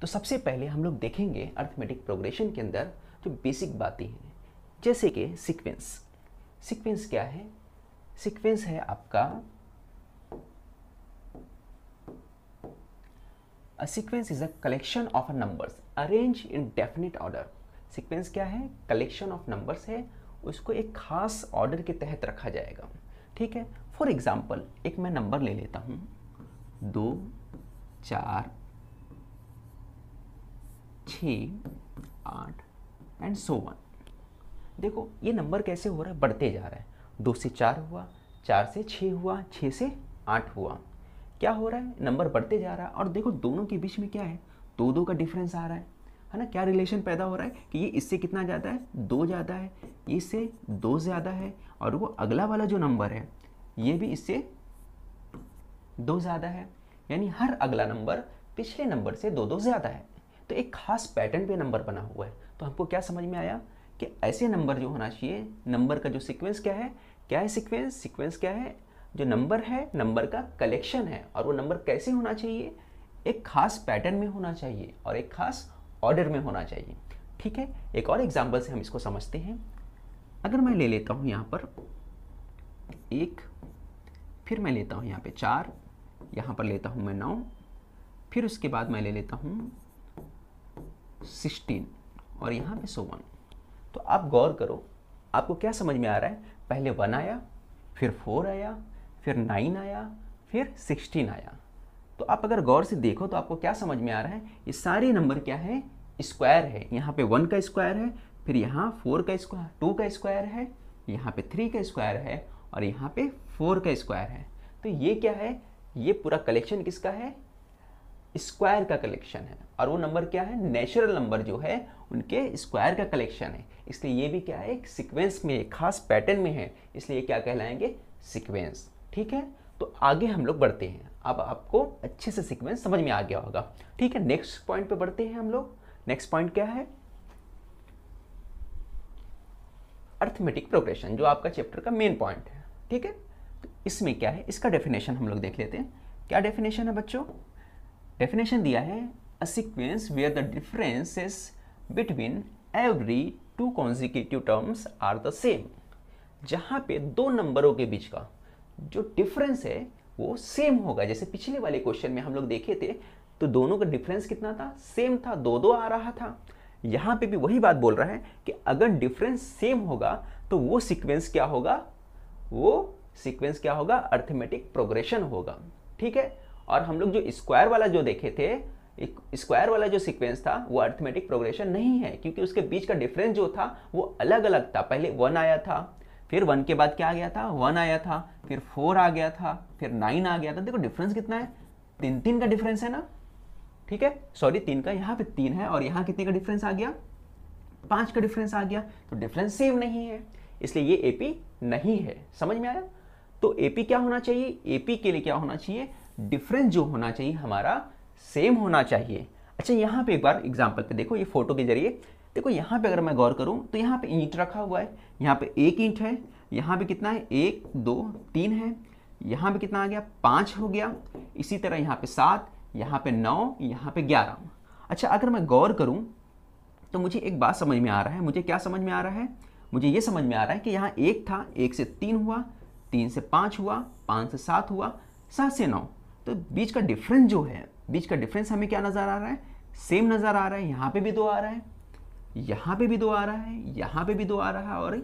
तो सबसे पहले हम लोग देखेंगे अर्थमेटिक प्रोग्रेशन के अंदर जो बेसिक बातें हैं जैसे कि सीक्वेंस सीक्वेंस क्या है सीक्वेंस है आपका A is a collection of of numbers arrange in definite order Sequence क्या है कलेक्शन ऑफ नंबर्स है उसको एक खास ऑर्डर के तहत रखा जाएगा ठीक है फॉर एग्जाम्पल एक मैं नंबर ले लेता हूँ दो चार छ आठ एंड सो वन देखो ये नंबर कैसे हो रहा है बढ़ते जा रहा है दो से चार हुआ चार से छः हुआ छः से आठ हुआ क्या हो रहा है नंबर बढ़ते जा रहा है और देखो दोनों के बीच में क्या है दो दो का डिफरेंस आ रहा है है ना क्या रिलेशन पैदा हो रहा है कि ये इससे कितना ज़्यादा है दो ज़्यादा है इससे दो ज़्यादा है और वो अगला वाला जो नंबर है ये भी इससे दो ज़्यादा है यानी हर अगला नंबर पिछले नंबर से दो दो ज़्यादा है तो एक खास पैटर्न पे नंबर बना हुआ है तो हमको क्या समझ में आया कि ऐसे नंबर जो होना चाहिए नंबर का जो सिक्वेंस क्या है क्या है सिक्वेंस सिक्वेंस क्या है जो नंबर है नंबर का कलेक्शन है और वो नंबर कैसे होना चाहिए एक खास पैटर्न में होना चाहिए और एक खास ऑर्डर में होना चाहिए ठीक है एक और एग्जाम्पल से हम इसको समझते हैं अगर मैं ले लेता हूँ यहाँ पर एक फिर मैं लेता हूँ यहाँ पे चार यहाँ पर लेता हूँ मैं नौ फिर उसके बाद मैं ले लेता हूँ सिक्सटीन और यहाँ पे सो वन तो आप गौर करो आपको क्या समझ में आ रहा है पहले वन आया फिर फोर आया फिर नाइन आया फिर सिक्सटीन आया तो आप अगर गौर से देखो तो आपको क्या समझ में आ रहा है ये सारे नंबर क्या है स्क्वायर है यहाँ पे वन का स्क्वायर है फिर यहाँ फोर का स्क्वायर टू का स्क्वायर है यहाँ पे थ्री का स्क्वायर है और यहाँ पे फोर का स्क्वायर है तो ये क्या है ये पूरा कलेक्शन किसका है स्क्वायर का कलेक्शन है और वो नंबर क्या है नेचुरल नंबर जो है उनके स्क्वायर का कलेक्शन है इसलिए ये भी क्या है एक सिक्वेंस में एक खास पैटर्न में है इसलिए क्या कहलाएंगे सिक्वेंस ठीक है तो आगे हम लोग बढ़ते हैं अब आपको अच्छे से सिक्वेंस समझ में आ गया होगा ठीक है नेक्स्ट पॉइंट पे बढ़ते हैं हम लोग नेक्स्ट पॉइंट क्या है अर्थमेटिक प्रोग्रेशन जो आपका चैप्टर का मेन पॉइंट है ठीक है तो इसमें क्या है इसका डेफिनेशन हम लोग देख लेते हैं क्या डेफिनेशन है बच्चों डेफिनेशन दिया है a sequence where the differences between every two consecutive terms are the same जहाँ पे दो नंबरों के बीच का जो डिफरेंस है वो सेम होगा जैसे पिछले वाले क्वेश्चन में हम लोग देखे थे तो दोनों का डिफरेंस कितना था सेम था दो दो आ रहा था यहाँ पे भी वही बात बोल रहा है कि अगर डिफरेंस सेम होगा तो वो सीक्वेंस क्या होगा वो सीक्वेंस क्या होगा अर्थमेटिक प्रोग्रेशन होगा ठीक है और हम लोग जो स्क्वायर वाला जो देखे थे स्क्वायर वाला जो सीक्वेंस था वो अर्थमेटिक प्रोग्रेशन नहीं है क्योंकि उसके बीच का डिफरेंस जो था वो अलग अलग था पहले वन आया था फिर वन के बाद क्या आ गया था वन आया था फिर फोर आ गया था फिर नाइन आ गया था देखो डिफरेंस कितना है तीन तीन का डिफरेंस है ना ठीक है सॉरी तीन का यहाँ पे तीन है और यहाँ कितने का डिफरेंस आ गया पांच का डिफरेंस आ गया तो डिफरेंस सेम नहीं है इसलिए ये एपी नहीं है समझ में आया तो एपी क्या होना चाहिए एपी के लिए क्या होना चाहिए डिफरेंस जो होना चाहिए हमारा सेम होना चाहिए अच्छा यहाँ पे एक बार एग्जाम्पल पे देखो ये फोटो के जरिए देखो यहाँ पे अगर मैं गौर करूँ तो यहाँ पे ईंट रखा हुआ है यहाँ पे एक ईंट है यहाँ पे कितना है एक दो तीन है यहाँ पे कितना आ गया पाँच हो गया इसी तरह यहाँ पे सात यहाँ पे नौ यहाँ पे ग्यारह अच्छा अगर मैं गौर करूँ तो मुझे एक बात समझ में आ रहा है मुझे क्या समझ में आ रहा है मुझे ये समझ में आ रहा है कि यहाँ एक था एक से तीन हुआ तीन से पाँच हुआ पाँच से सात हुआ सात से नौ तो बीच का डिफरेंस जो है बीच का डिफरेंस हमें क्या नज़र आ रहा है सेम नज़र आ रहा है यहाँ पे भी दो आ रहा है यहाँ पे भी दो आ रहा है यहाँ पे भी दो आ रहा है और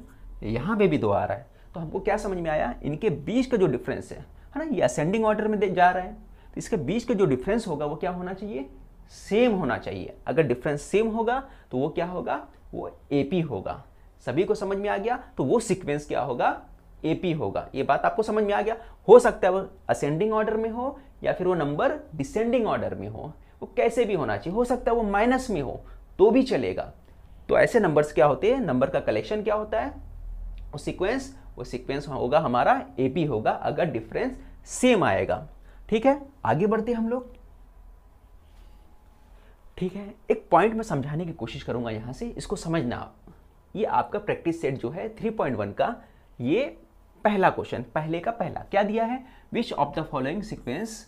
यहाँ पे भी दो आ रहा है तो हमको क्या समझ में आया इनके बीच का जो डिफरेंस है है ना ये असेंडिंग ऑर्डर में जा रहा है तो इसके बीच का जो डिफरेंस होगा वो क्या होना चाहिए सेम होना चाहिए अगर डिफरेंस सेम होगा तो वो क्या होगा वो ए होगा सभी को समझ में आ गया तो वो सिक्वेंस क्या होगा ए होगा ये बात आपको समझ में आ गया हो सकता है वो असेंडिंग ऑर्डर में हो या फिर वो नंबर डिसेंडिंग ऑर्डर में हो वो कैसे भी होना चाहिए हो सकता है वो माइनस में हो तो भी चलेगा तो ऐसे नंबर्स क्या होते हैं नंबर का कलेक्शन क्या होता है वो सीक्वेंस वो सीक्वेंस होगा हमारा ए पी होगा अगर डिफरेंस सेम आएगा ठीक है आगे बढ़ते हम लोग ठीक है एक पॉइंट मैं समझाने की कोशिश करूंगा यहां से इसको समझना आप ये आपका प्रैक्टिस सेट जो है 3.1 का ये पहला क्वेश्चन पहले का पहला क्या दिया है which of the following sequence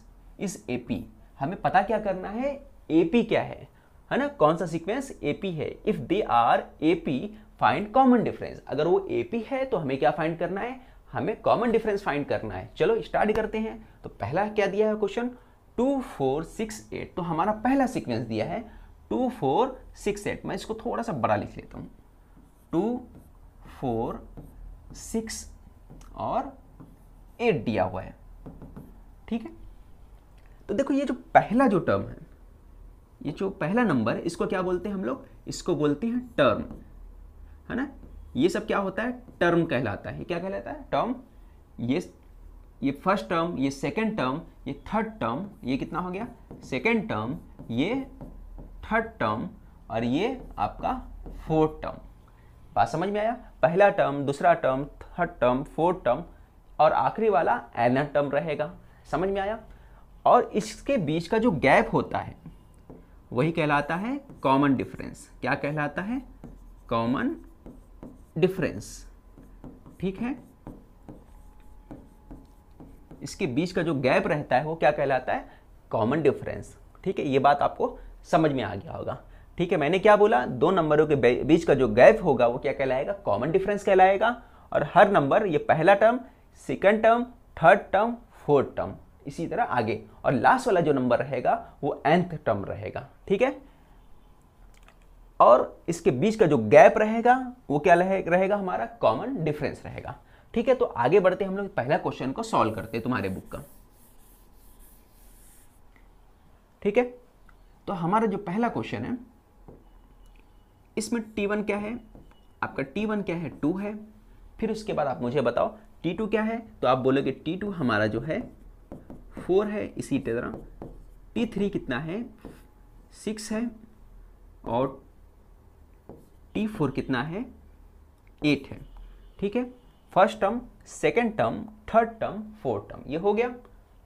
is a हमें पता क्या करना है ए क्या है है ना कौन सा सीक्वेंस ए है if they are A P find common difference अगर वो ए है तो हमें क्या फाइंड करना है हमें कॉमन डिफरेंस फाइंड करना है चलो स्टार्ट करते हैं तो पहला क्या दिया है question two four six eight तो हमारा पहला सीक्वेंस दिया है टू फोर सिक्स एट मैं इसको थोड़ा सा बड़ा लिख लेता हूँ टू फोर सिक्स और एट दिया हुआ है ठीक है तो देखो ये जो पहला जो टर्म है ये जो पहला नंबर इसको क्या बोलते हैं हम लोग इसको बोलते हैं टर्म है ना ये सब क्या होता है टर्म कहलाता है क्या कहलाता है टर्म ये ये फर्स्ट टर्म ये सेकेंड टर्म ये थर्ड टर्म ये कितना हो गया सेकेंड टर्म ये थर्ड टर्म और ये आपका फोर्थ टर्म बात समझ में आया पहला टर्म दूसरा term third term fourth term और आखिरी वाला एन टर्म रहेगा समझ में आया और इसके बीच का जो गैप होता है वही कहलाता है कॉमन डिफरेंस क्या कहलाता है कॉमन डिफरेंस ठीक है इसके बीच का जो गैप रहता है वो क्या कहलाता है कॉमन डिफरेंस ठीक है ये बात आपको समझ में आ गया होगा ठीक है मैंने क्या बोला दो नंबरों के बीच का जो गैप होगा वो क्या कहलाएगा कॉमन डिफरेंस कहलाएगा और हर नंबर ये पहला term second term third term fourth term इसी तरह आगे और लास्ट वाला जो नंबर रहेगा वो एंथ टर्म रहेगा ठीक है और इसके बीच का जो गैप रहेगा वो क्या रहेगा हमारा कॉमन डिफरेंस रहेगा ठीक है तो आगे बढ़ते हम लोग पहला क्वेश्चन को सॉल्व करते हैं तुम्हारे बुक का ठीक है तो हमारा जो पहला क्वेश्चन है इसमें T1 क्या है आपका T1 क्या है टू है फिर उसके बाद आप मुझे बताओ T2 क्या है तो आप बोलोगे T2 हमारा जो है फोर है इसी तरह टी थ्री कितना है सिक्स है और टी फोर कितना है एट है ठीक है first term second term third term fourth term ये हो गया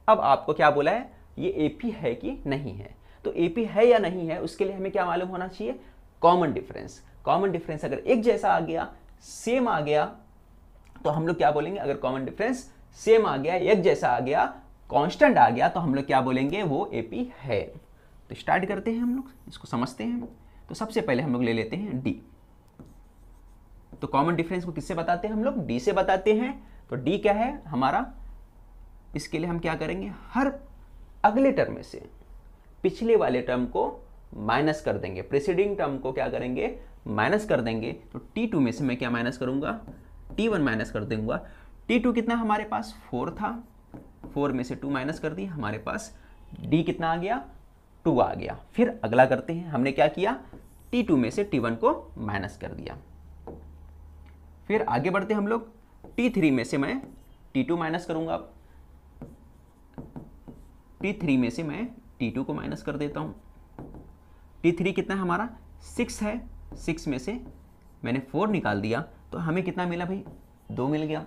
अब आपको क्या बोला है ये ए पी है कि नहीं है तो ए पी है या नहीं है उसके लिए हमें क्या मालूम होना चाहिए कॉमन डिफरेंस कॉमन डिफरेंस अगर एक जैसा आ गया सेम आ गया तो हम लोग क्या बोलेंगे अगर कॉमन डिफरेंस सेम आ गया एक जैसा आ गया कांस्टेंट आ गया तो हम लोग क्या बोलेंगे वो ए है तो स्टार्ट करते हैं हम लोग इसको समझते हैं तो सबसे पहले हम लोग ले लेते हैं डी तो कॉमन डिफरेंस को किससे बताते हैं हम लोग डी से बताते हैं तो डी क्या है हमारा इसके लिए हम क्या करेंगे हर अगले टर्म में से पिछले वाले टर्म को माइनस कर देंगे प्रेसिडिंग टर्म को क्या करेंगे माइनस कर देंगे तो टी टू में से मैं क्या माइनस करूंगा टी वन माइनस कर दूंगा टी टू कितना हमारे पास फोर था फोर में से टू माइनस कर दिए हमारे पास डी कितना आ गया टू आ गया फिर अगला करते हैं हमने क्या किया टी टू में से टी वन को माइनस कर दिया फिर आगे बढ़ते हम लोग टी थ्री में से मैं टी टू माइनस करूंगा अब टी थ्री में से मैं टी टू को माइनस कर देता हूँ टी थ्री कितना है हमारा सिक्स है सिक्स में से मैंने फोर निकाल दिया तो हमें कितना मिला भाई दो मिल गया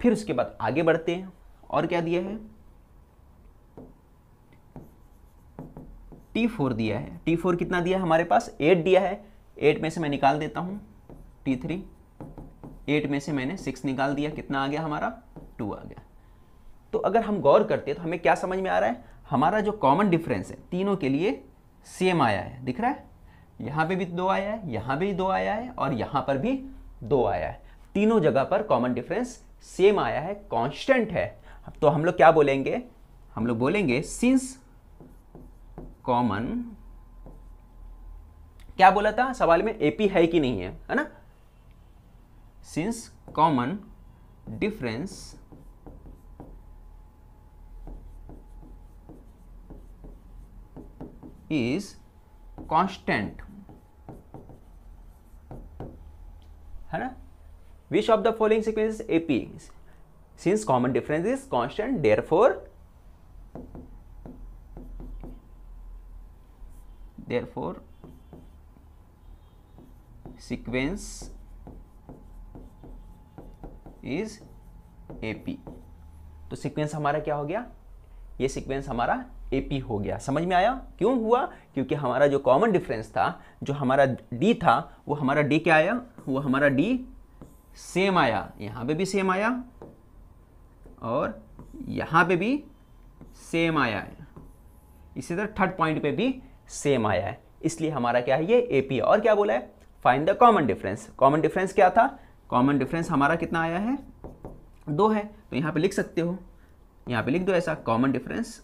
फिर उसके बाद आगे बढ़ते हैं और क्या दिया है टी फोर दिया है टी फोर कितना दिया है हमारे पास एट दिया है एट में से मैं निकाल देता हूं टी थ्री एट में से मैंने सिक्स निकाल दिया कितना आ गया हमारा टू आ गया तो अगर हम गौर करते हैं तो हमें क्या समझ में आ रहा है हमारा जो कॉमन डिफरेंस है तीनों के लिए सेम आया है दिख रहा है यहां पे भी दो आया है यहां भी दो आया है और यहां पर भी दो आया है तीनों जगह पर कॉमन डिफरेंस सेम आया है कॉन्स्टेंट है तो हम लोग क्या बोलेंगे हम लोग बोलेंगे सिंस कॉमन क्या बोला था सवाल में एपी है कि नहीं है है ना since common difference is constant है ना which of the following sequence AP since common difference is constant therefore therefore sequence is AP तो सीक्वेंस हमारा क्या हो गया ये सीक्वेंस हमारा एपी हो गया समझ में आया क्यों हुआ क्योंकि हमारा जो कॉमन डिफरेंस था जो हमारा डी था वो हमारा डी क्या आया वो हमारा डी सेम आया यहां पे भी सेम आया और यहाँ पे भी सेम आया है इसी तरह थर्ड पॉइंट पे भी सेम आया है इसलिए हमारा क्या है ये ए पी और क्या बोला है find the common difference common difference क्या था कॉमन डिफरेंस हमारा कितना आया है दो है तो यहाँ पे लिख सकते हो यहाँ पे लिख दो ऐसा कॉमन डिफरेंस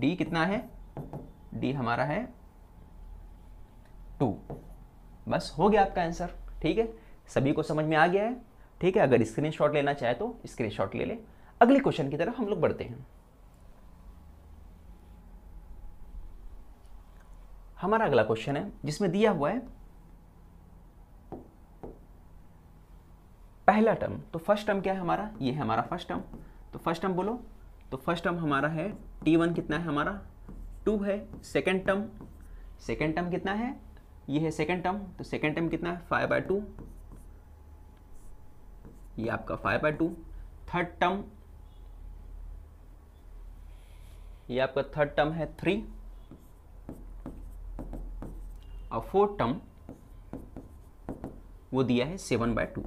डी कितना है डी हमारा है टू बस हो गया आपका आंसर ठीक है सभी को समझ में आ गया है ठीक है अगर शॉट लेना चाहे तो स्क्रीन ले ले अगले क्वेश्चन की तरफ हम लोग बढ़ते हैं हमारा अगला क्वेश्चन है जिसमें दिया हुआ है पहला टर्म तो फर्स्ट टर्म क्या है हमारा ये है हमारा फर्स्ट टर्म तो फर्स्ट टर्म बोलो तो फर्स्ट टर्म हमारा है टी वन कितना है हमारा टू है सेकेंड टर्म सेकेंड टर्म कितना है ये है सेकेंड टर्म तो सेकेंड टर्म कितना है फाइव बाई टू ये आपका five by two third term ये आपका थर्ड टर्म है थ्री और फोर्थ टर्म वो दिया है सेवन बाय टू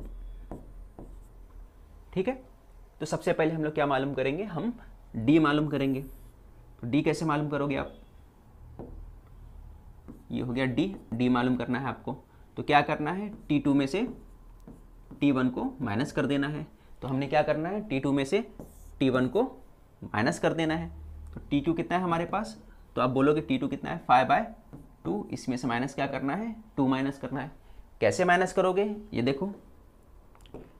ठीक है तो सबसे पहले हम लोग क्या मालूम करेंगे हम डी मालूम करेंगे तो डी कैसे मालूम करोगे आप ये हो गया डी डी मालूम करना है आपको तो क्या करना है टी टू में से टी वन को माइनस कर देना है तो हमने क्या करना है टी टू में से टी वन को माइनस कर देना है तो टी टू कितना है हमारे पास तो आप बोलोगे टी टू कितना है फाइव बाय टू इसमें से माइनस क्या करना है टू माइनस करना है कैसे माइनस करोगे ये देखो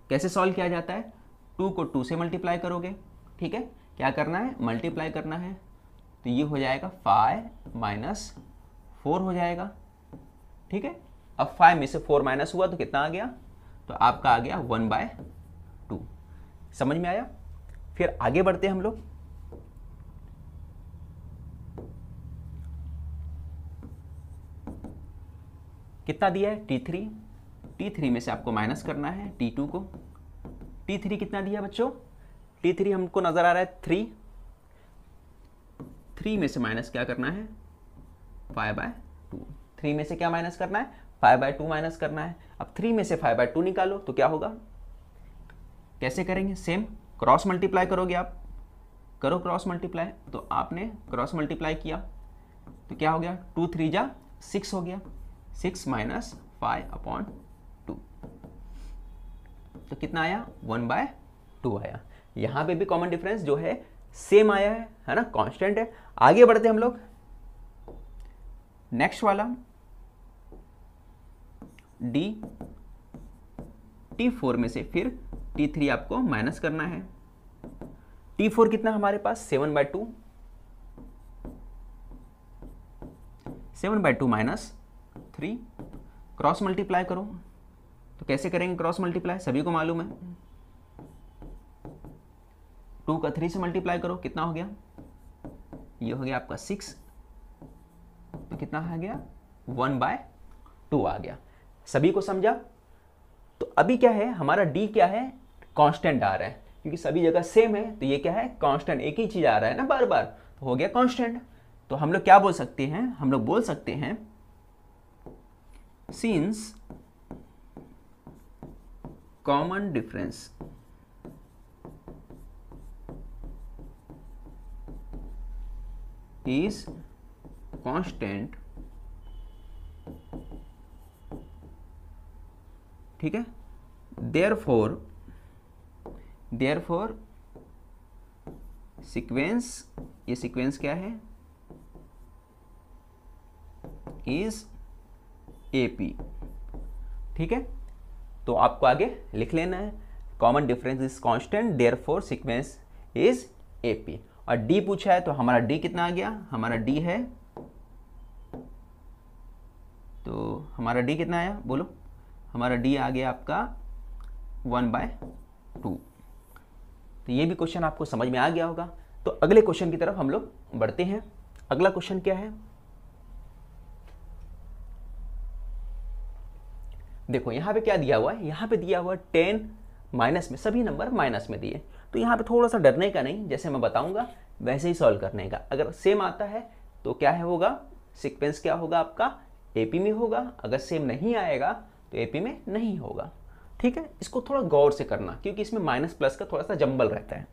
कैसे सॉल्व किया जाता है टू को टू से मल्टीप्लाई करोगे ठीक है क्या करना है मल्टीप्लाई करना है तो ये हो जाएगा फाइव माइनस फोर हो जाएगा ठीक है अब फाइव में से फोर माइनस हुआ तो कितना आ गया तो आपका आ गया वन बाय टू समझ में आया फिर आगे बढ़ते हम लोग कितना दिया है टी थ्री टी थ्री में से आपको माइनस करना है टी टू को टी थ्री कितना दिया बच्चों टी थ्री हमको नज़र आ रहा है थ्री थ्री में से माइनस क्या करना है फाइव बाय टू थ्री में से क्या माइनस करना है फाइव बाय टू माइनस करना है अब थ्री में से फाइव बाय टू निकालो तो क्या होगा कैसे करेंगे सेम क्रॉस मल्टीप्लाई करोगे आप करो क्रॉस मल्टीप्लाई तो आपने क्रॉस मल्टीप्लाई किया तो क्या हो गया टू थ्री जा सिक्स हो गया six minus five upon two तो कितना आया वन बाय टू आया यहाँ पे भी कॉमन डिफरेंस जो है सेम आया है है ना कांस्टेंट है आगे बढ़ते हम लोग नेक्स्ट वाला डी टी फोर में से फिर टी थ्री आपको माइनस करना है टी फोर कितना हमारे पास seven by two seven by two minus three cross multiply करो तो कैसे करेंगे क्रॉस मल्टीप्लाई सभी को मालूम है टू का थ्री से मल्टीप्लाई करो कितना हो गया ये हो गया आपका सिक्स तो कितना आ गया वन बाय टू आ गया सभी को समझा तो अभी क्या है हमारा डी क्या है कांस्टेंट आ रहा है क्योंकि सभी जगह सेम है तो ये क्या है कांस्टेंट एक ही चीज़ आ रहा है ना बार बार तो हो गया कांस्टेंट तो हम लोग क्या बोल सकते हैं हम लोग बोल सकते हैं since common difference is constant ठीक है therefore therefore sequence ये सिक्वेंस क्या है इज ए पी ठीक है तो आपको आगे लिख लेना है common difference is constant therefore sequence is A P और डी पूछा है तो हमारा डी कितना आ गया हमारा डी है तो हमारा डी कितना आया बोलो हमारा डी आ गया आपका वन बाय टू तो ये भी क्वेश्चन आपको समझ में आ गया होगा तो अगले क्वेश्चन की तरफ हम लोग बढ़ते हैं अगला क्वेश्चन क्या है देखो यहाँ पे क्या दिया हुआ है यहाँ पे दिया हुआ टेन माइनस में सभी नंबर माइनस में दिए तो यहाँ पे थोड़ा सा डरने का नहीं जैसे मैं बताऊंगा वैसे ही सॉल्व करने का अगर सेम आता है तो क्या है होगा सिक्वेंस क्या होगा आपका एपी में होगा अगर सेम नहीं आएगा तो एपी में नहीं होगा ठीक है इसको थोड़ा गौर से करना क्योंकि इसमें माइनस प्लस का थोड़ा सा जंबल रहता है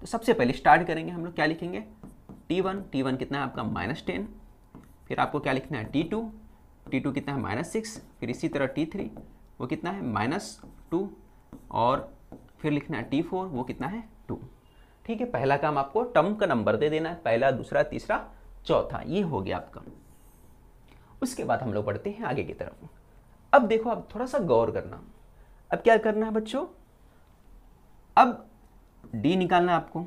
तो सबसे पहले स्टार्ट करेंगे हम लोग क्या लिखेंगे टी वन टी वन कितना है आपका माइनस टेन फिर आपको क्या लिखना है टी टू टी टू कितना है माइनस सिक्स फिर इसी तरह टी थ्री वो कितना है माइनस टू और फिर लिखना है टी फोर वो कितना है टू ठीक है पहला काम आपको टर्म का नंबर दे देना है पहला दूसरा तीसरा चौथा ये हो गया आपका उसके बाद हम लोग बढ़ते हैं आगे की तरफ अब देखो अब थोड़ा सा गौर करना अब क्या करना है बच्चों अब डी निकालना आपको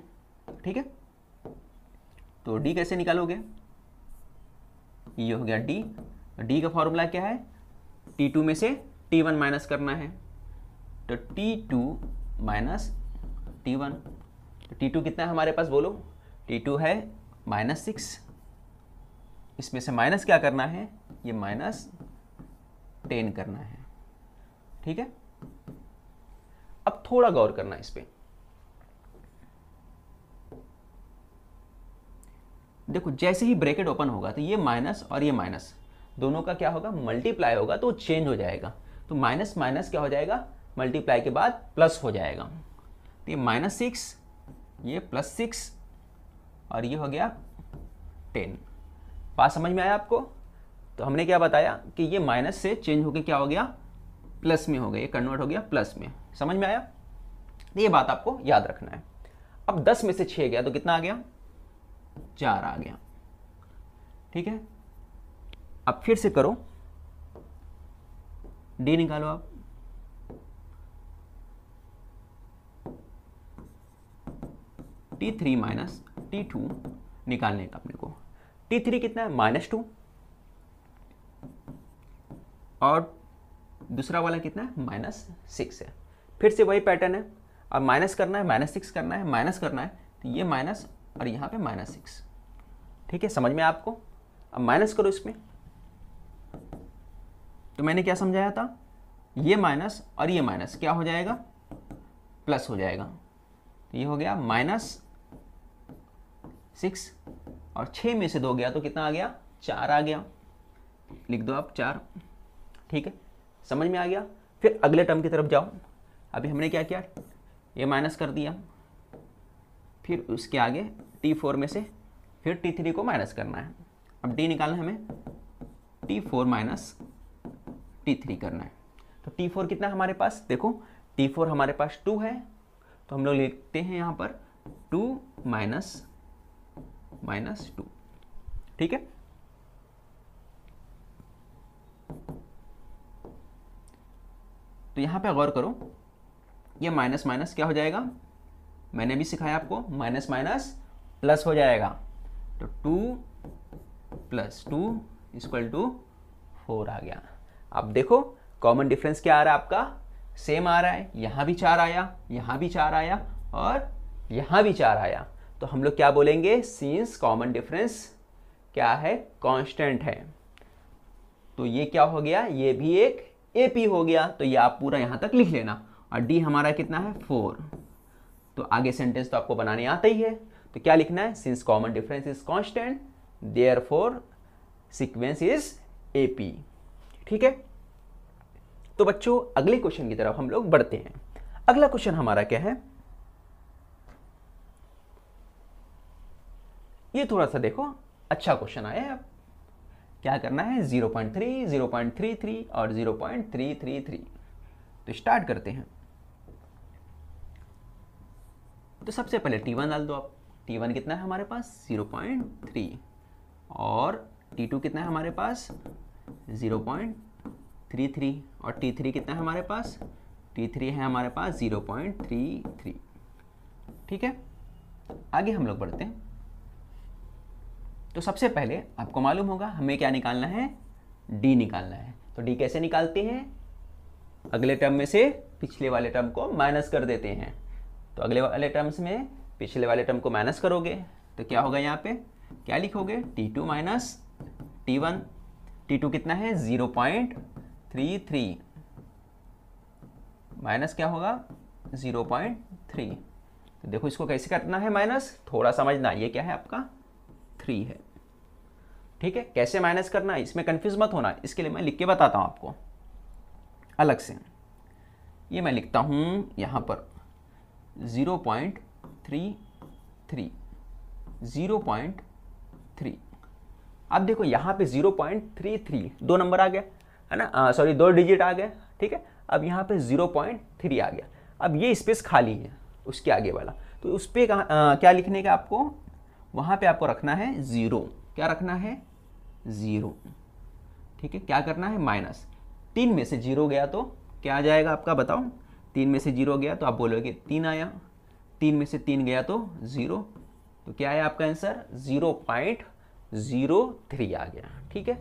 ठीक है तो डी कैसे निकालोगे ये हो गया डी डी का फॉर्मूला क्या है टी टू में से टी वन माइनस करना है तो T two minus T one तो टी टू कितना है हमारे पास बोलो टी टू है माइनस सिक्स इसमें से माइनस क्या करना है ये माइनस टेन करना है ठीक है अब थोड़ा गौर करना इस पर देखो जैसे ही ब्रैकेट ओपन होगा तो ये माइनस और ये माइनस दोनों का क्या होगा मल्टीप्लाई होगा तो चेंज हो जाएगा तो माइनस माइनस क्या हो जाएगा मल्टीप्लाई के बाद प्लस हो जाएगा तो ये माइनस सिक्स ये प्लस सिक्स और ये हो गया टेन बात समझ में आया आपको तो हमने क्या बताया कि ये माइनस से चेंज होकर क्या हो गया प्लस में हो गया ये कन्वर्ट हो गया प्लस में समझ में आया तो ये बात आपको याद रखना है अब दस में से छः गया तो कितना आ गया चार आ गया ठीक है अब फिर से करो डी निकालो आप T three minus T two निकालने का अपने को टी थ्री कितना है माइनस टू और दूसरा वाला कितना है माइनस सिक्स है फिर से वही पैटर्न है अब माइनस करना है माइनस सिक्स करना है माइनस करना है तो ये माइनस और यहाँ पे माइनस सिक्स ठीक है समझ में आपको अब माइनस करो इसमें तो मैंने क्या समझाया था ये माइनस और ये माइनस क्या हो जाएगा प्लस हो जाएगा तो ये हो गया माइनस सिक्स और छः में से दो गया तो कितना आ गया चार आ गया लिख दो आप चार ठीक है समझ में आ गया फिर अगले टर्म की तरफ जाओ अभी हमने क्या किया ये माइनस कर दिया फिर उसके आगे टी फोर में से फिर टी थ्री को माइनस करना है अब D निकालना है हमें T4 फोर माइनस टी करना है तो टी फोर कितना हमारे पास देखो टी फोर हमारे पास टू है तो हम लोग लिखते हैं यहाँ पर टू माइनस माइनस टू ठीक है तो यहाँ पे गौर करो ये माइनस माइनस क्या हो जाएगा मैंने भी सिखाया आपको माइनस माइनस प्लस हो जाएगा तो two plus two is equal to four आ गया अब देखो कॉमन डिफरेंस क्या आ रहा है आपका सेम आ रहा है यहाँ भी चार आया यहाँ भी चार आया और यहाँ भी चार आया तो हम लोग क्या बोलेंगे सीन्स कॉमन डिफरेंस क्या है कांस्टेंट है तो ये क्या हो गया ये भी एक ए पी हो गया तो ये आप पूरा यहां तक लिख लेना और डी हमारा कितना है फोर तो आगे सेंटेंस तो आपको बनाने आता ही है तो क्या लिखना है since common difference is constant therefore sequence is A P ठीक है तो बच्चों अगले क्वेश्चन की तरफ हम लोग बढ़ते हैं अगला क्वेश्चन हमारा क्या है ये थोड़ा सा देखो अच्छा क्वेश्चन आया है क्या करना है 0.3, 0.33 और 0.333 तो स्टार्ट करते हैं तो सबसे पहले T1 डाल दो आप T1 कितना है हमारे पास 0.3 और T2 कितना है हमारे पास 0.33 और T3 कितना है हमारे पास T3 है हमारे पास 0.33 ठीक है आगे हम लोग बढ़ते हैं तो सबसे पहले आपको मालूम होगा हमें क्या निकालना है डी निकालना है तो डी कैसे निकालते हैं अगले टर्म में से पिछले वाले टर्म को माइनस कर देते हैं तो अगले वाले टर्म्स में पिछले वाले टर्म को माइनस करोगे तो क्या होगा यहाँ पे क्या लिखोगे T two minus T one T two कितना है zero point three three minus क्या होगा ज़ीरो पॉइंट थ्री तो देखो इसको कैसे करना है माइनस थोड़ा समझना ये क्या है आपका थ्री है ठीक है कैसे माइनस करना है इसमें कन्फ्यूज़ मत होना इसके लिए मैं लिख के बताता हूँ आपको अलग से ये मैं लिखता हूँ यहाँ पर zero point three three zero point three अब देखो यहाँ पे ज़ीरो पॉइंट थ्री थ्री दो नंबर आ गया है ना सॉरी दो डिजिट आ गया ठीक है अब यहाँ पे ज़ीरो पॉइंट थ्री आ गया अब ये स्पेस खाली है उसके आगे वाला तो उस पर क्या लिखने का आपको वहाँ पे आपको रखना है ज़ीरो क्या रखना है ज़ीरो ठीक है क्या करना है माइनस तीन में से जीरो गया तो क्या आ जाएगा आपका बताओ तीन में से जीरो गया तो आप बोलोगे तीन आया तीन में से तीन गया तो ज़ीरो तो क्या आया आपका answer zero point zero three आ गया ठीक है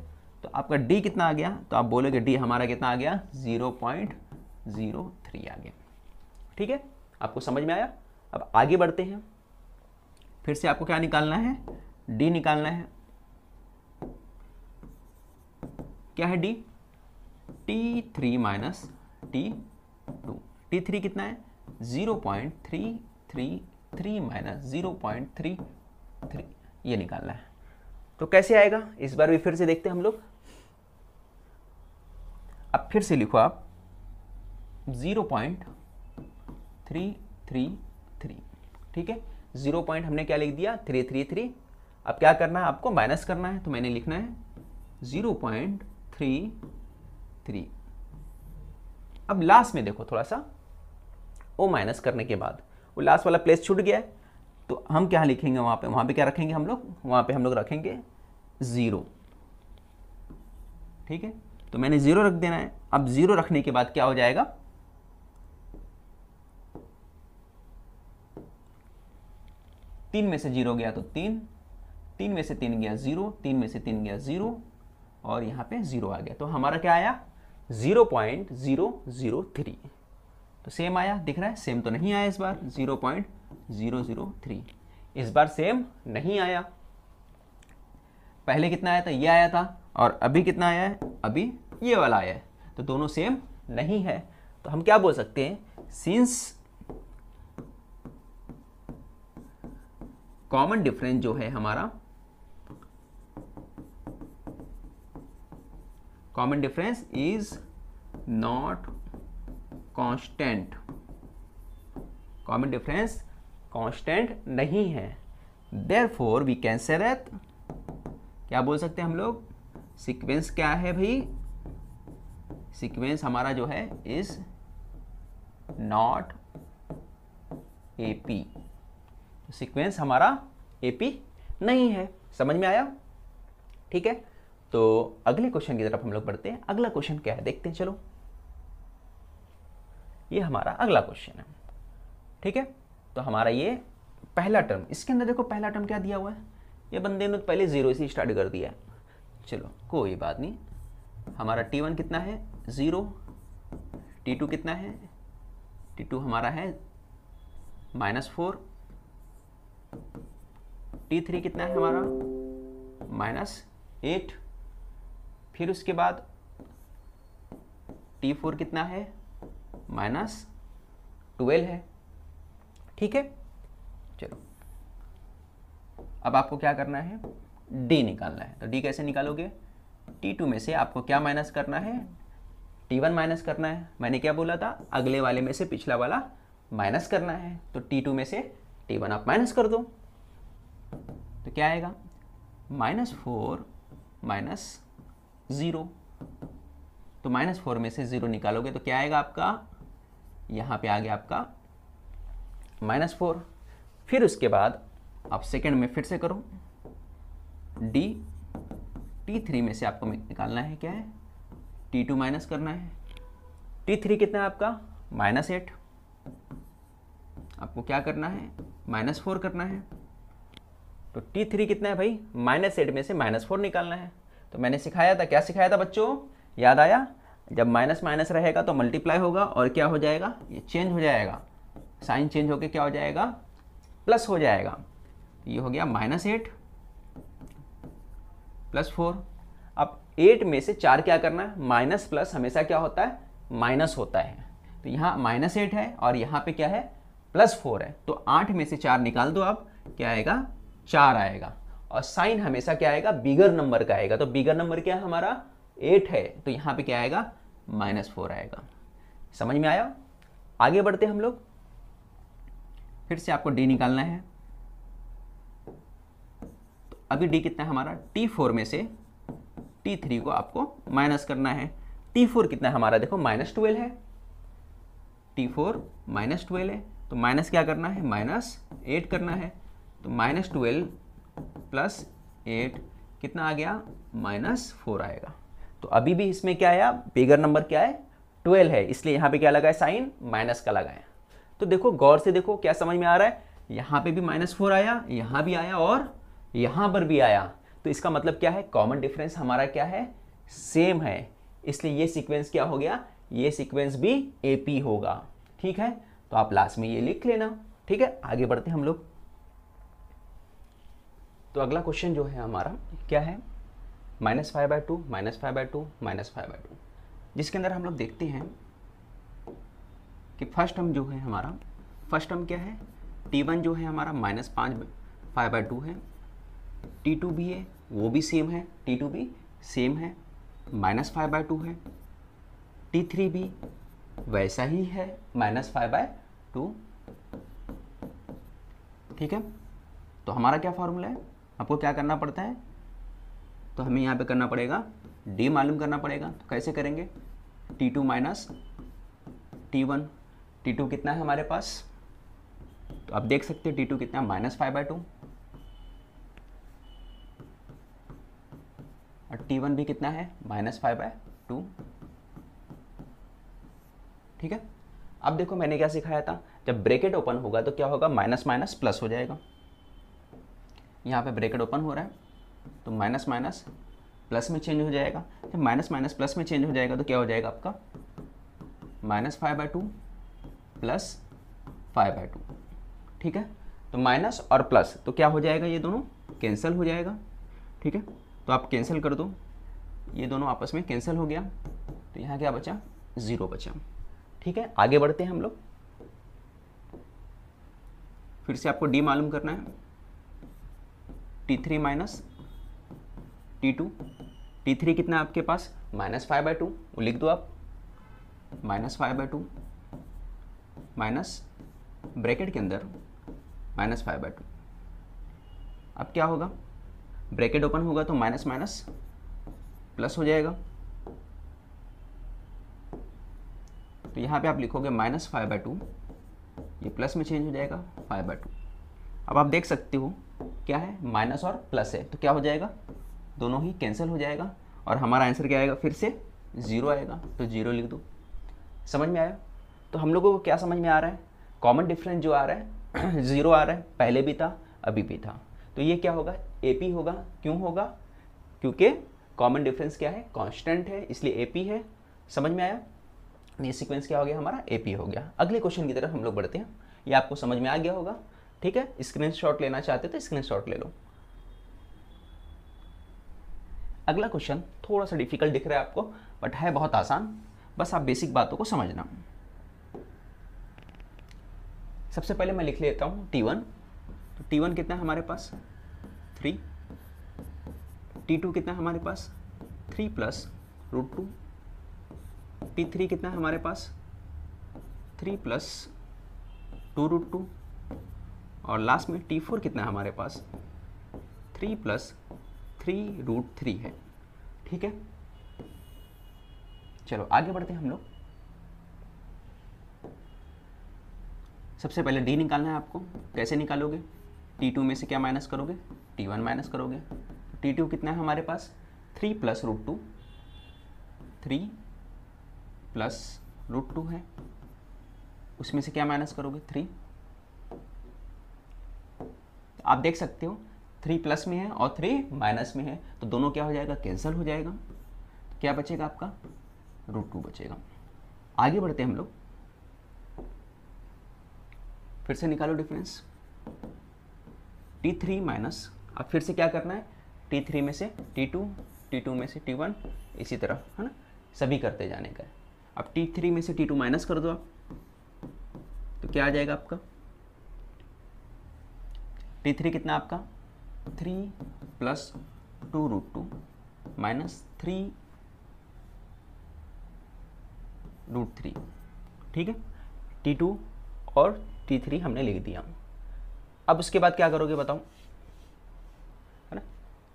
तो आपका डी कितना आ गया तो आप बोलोगे डी हमारा कितना आ गया ज़ीरो पॉइंट ज़ीरो थ्री आ गया ठीक है आपको समझ में आया अब आगे बढ़ते हैं फिर से आपको क्या निकालना है डी निकालना है क्या है D T three minus T two T three कितना है zero point three three three minus zero point three three ये निकालना है तो कैसे आएगा इस बार भी फिर से देखते हैं हम लोग अब फिर से लिखो आप zero point three three three ठीक है ज़ीरो पॉइंट हमने क्या लिख दिया थ्री थ्री थ्री अब क्या करना है आपको माइनस करना है तो मैंने लिखना है ज़ीरो पॉइंट थ्री थ्री अब लास्ट में देखो थोड़ा सा ओ माइनस करने के बाद वो लास्ट वाला प्लेस छूट गया है तो हम क्या लिखेंगे वहां पे वहां पे क्या रखेंगे हम लोग वहां पे हम लोग रखेंगे ज़ीरो ठीक है तो मैंने ज़ीरो रख देना है अब ज़ीरो रखने के बाद क्या हो जाएगा तीन में से जीरो गया तो तीन तीन में से तीन गया ज़ीरो तीन में से तीन गया ज़ीरो और यहाँ पे ज़ीरो आ गया तो हमारा क्या आया zero point zero zero three तो सेम आया दिख रहा है सेम तो नहीं आया इस बार zero point zero zero three इस बार सेम नहीं आया पहले कितना आया था ये आया था और अभी कितना आया है अभी ये वाला आया है तो दोनों सेम नहीं है तो हम क्या बोल सकते हैं सिंस कॉमन डिफरेंस जो है हमारा common difference is not constant common difference constant नहीं है therefore we can say that क्या बोल सकते हैं हम लोग सिक्वेंस क्या है भाई सिक्वेंस हमारा जो है is not A P sequence हमारा ए पी नहीं है समझ में आया ठीक है तो अगले क्वेश्चन की तरफ हम लोग बढ़ते हैं अगला क्वेश्चन क्या है देखते हैं चलो ये हमारा अगला क्वेश्चन है ठीक है तो हमारा ये पहला टर्म इसके अंदर देखो पहला टर्म क्या दिया हुआ है ये बंदे ने तो पहले जीरो से स्टार्ट कर दिया है चलो कोई बात नहीं हमारा टी वन कितना है ज़ीरो टी टू कितना है टी टू हमारा है माइनस फोर टी थ्री कितना है हमारा माइनस एट फिर उसके बाद टी फोर कितना है माइनस ट्वेल्व है ठीक है चलो अब आपको क्या करना है डी निकालना है तो डी कैसे निकालोगे टी टू में से आपको क्या माइनस करना है टी वन माइनस करना है मैंने क्या बोला था अगले वाले में से पिछला वाला माइनस करना है तो टी टू में से टी वन आप माइनस कर दो तो क्या आएगा माइनस फोर माइनस ज़ीरो तो माइनस फोर में से ज़ीरो निकालोगे तो क्या आएगा आपका यहाँ पे आ गया आपका माइनस फोर फिर उसके बाद आप सेकेंड में फिर से करो डी टी थ्री में से आपको निकालना है क्या है टी टू माइनस करना है टी थ्री कितना है आपका माइनस एट आपको क्या करना है माइनस फोर करना है तो टी थ्री कितना है भाई माइनस एट में से माइनस फोर निकालना है तो मैंने सिखाया था क्या सिखाया था बच्चों याद आया जब माइनस माइनस रहेगा तो मल्टीप्लाई होगा और क्या हो जाएगा ये चेंज हो जाएगा साइन चेंज होकर क्या हो जाएगा प्लस हो जाएगा ये हो गया माइनस एट प्लस फोर अब एट में से चार क्या करना है माइनस प्लस हमेशा क्या होता है माइनस होता है तो यहाँ माइनस एट है और यहाँ पे क्या है प्लस फोर है तो आठ में से चार निकाल दो आप क्या आएगा चार आएगा और साइन हमेशा क्या आएगा बिगर नंबर का आएगा तो बिगर नंबर क्या है हमारा एट है तो यहाँ पे क्या आएगा माइनस फोर आएगा समझ में आया आगे बढ़ते हम लोग फिर से आपको डी निकालना है तो अभी डी कितना है हमारा टी फोर में से टी थ्री को आपको माइनस करना है टी फोर कितना है हमारा देखो माइनस ट्वेल्व है टी फोर माइनस ट्वेल्व है तो माइनस क्या करना है माइनस एट करना है तो माइनस ट्वेल्व प्लस एट कितना आ गया माइनस फोर आएगा तो अभी भी इसमें क्या आया बिगर नंबर क्या है ट्वेल्व है इसलिए यहाँ पे क्या लगा है साइन माइनस का लगाया तो देखो गौर से देखो क्या समझ में आ रहा है यहाँ पे भी माइनस फोर आया यहाँ भी आया और यहाँ पर भी आया तो इसका मतलब क्या है कॉमन डिफरेंस हमारा क्या है सेम है इसलिए ये सिक्वेंस क्या हो गया ये सिक्वेंस भी ए होगा ठीक है तो आप लास्ट में ये लिख लेना ठीक है आगे बढ़ते हम लोग तो अगला क्वेश्चन जो है हमारा क्या है minus five by two minus five by two minus five by two जिसके अंदर हम लोग देखते हैं कि फर्स्ट टर्म जो है हमारा फर्स्ट टर्म क्या है टी वन जो है हमारा माइनस पाँच फाइव बाई टू है टी टू भी है वो भी सेम है टी टू भी सेम है माइनस फाइव बाई टू है टी थ्री भी वैसा ही है माइनस फाइव बाय टू ठीक है तो हमारा क्या फॉर्मूला है आपको क्या करना पड़ता है तो हमें यहाँ पे करना पड़ेगा डी मालूम करना पड़ेगा तो कैसे करेंगे T two minus T one T two कितना है हमारे पास तो आप देख सकते हो टी टू कितना माइनस फाइव बाई टू और टी वन भी कितना है माइनस फाइव बाय टू ठीक है अब देखो मैंने क्या सिखाया था जब ब्रेकेट ओपन होगा तो क्या होगा माइनस माइनस प्लस हो जाएगा यहाँ पे ब्रेकेट ओपन हो रहा है तो माइनस माइनस प्लस में चेंज हो जाएगा जब माइनस माइनस प्लस में चेंज हो जाएगा तो क्या हो जाएगा आपका minus five by two plus five by two ठीक है तो माइनस और प्लस तो क्या हो जाएगा ये दोनों कैंसिल हो जाएगा ठीक है तो आप कैंसिल कर दो ये दोनों आपस में कैंसिल हो गया तो यहाँ क्या बचा ज़ीरो बचा ठीक है आगे बढ़ते हैं हम लोग फिर से आपको डी मालूम करना है T three minus T two T three कितना आपके पास माइनस फाइव बाई टू लिख दो आप minus five by two minus bracket के अंदर माइनस फाइव बाई टू अब क्या होगा ब्रैकेट ओपन होगा तो माइनस माइनस प्लस हो जाएगा तो यहाँ पे आप लिखोगे माइनस फाइव बाई टू ये प्लस में चेंज हो जाएगा फाइव बाई टू अब आप देख सकते हो क्या है माइनस और प्लस है तो क्या हो जाएगा दोनों ही कैंसिल हो जाएगा और हमारा आंसर क्या आएगा फिर से ज़ीरो आएगा तो ज़ीरो लिख दो समझ में आया तो हम लोगों को क्या समझ में आ रहा है कॉमन डिफरेंस जो आ रहा है ज़ीरो आ रहा है पहले भी था अभी भी था तो ये क्या होगा ए होगा क्यों होगा क्योंकि कॉमन डिफरेंस क्या है कॉन्स्टेंट है इसलिए ए है समझ में आया ये सिक्वेंस क्या हो गया हमारा ए हो गया अगले क्वेश्चन की तरफ हम लोग बढ़ते हैं ये आपको समझ में आ गया होगा ठीक है स्क्रीनशॉट लेना चाहते तो स्क्रीनशॉट ले लो अगला क्वेश्चन थोड़ा सा डिफिकल्ट दिख रहा है आपको बट है बहुत आसान बस आप बेसिक बातों को समझना सबसे पहले मैं लिख लेता हूं टी वन तो टी वन कितना हमारे पास थ्री टी टू कितना हमारे पास three plus root two T three कितना हमारे पास three plus two root two और लास्ट में टी फोर कितना है हमारे पास three plus three root three है ठीक है चलो आगे बढ़ते हैं हम लोग सबसे पहले डी निकालना है आपको कैसे निकालोगे टी टू में से क्या माइनस करोगे टी वन माइनस करोगे टी टू कितना है हमारे पास three plus root two three plus root two है उसमें से क्या माइनस करोगे थ्री आप देख सकते हो थ्री प्लस में है और थ्री माइनस में है तो दोनों क्या हो जाएगा कैंसिल हो जाएगा तो क्या बचेगा आपका रूट टू बचेगा आगे बढ़ते हैं हम लोग फिर से निकालो डिफरेंस टी थ्री माइनस अब फिर से क्या करना है टी थ्री में से टी टू टी टू में से टी वन इसी तरह है ना सभी करते जाने का अब टी थ्री में से टी टू माइनस कर दो आप तो क्या आ जाएगा आपका टी थ्री कितना आपका three plus two root two minus three root three ठीक है टी टू और टी थ्री हमने लिख दिया अब उसके बाद क्या करोगे बताओ है ना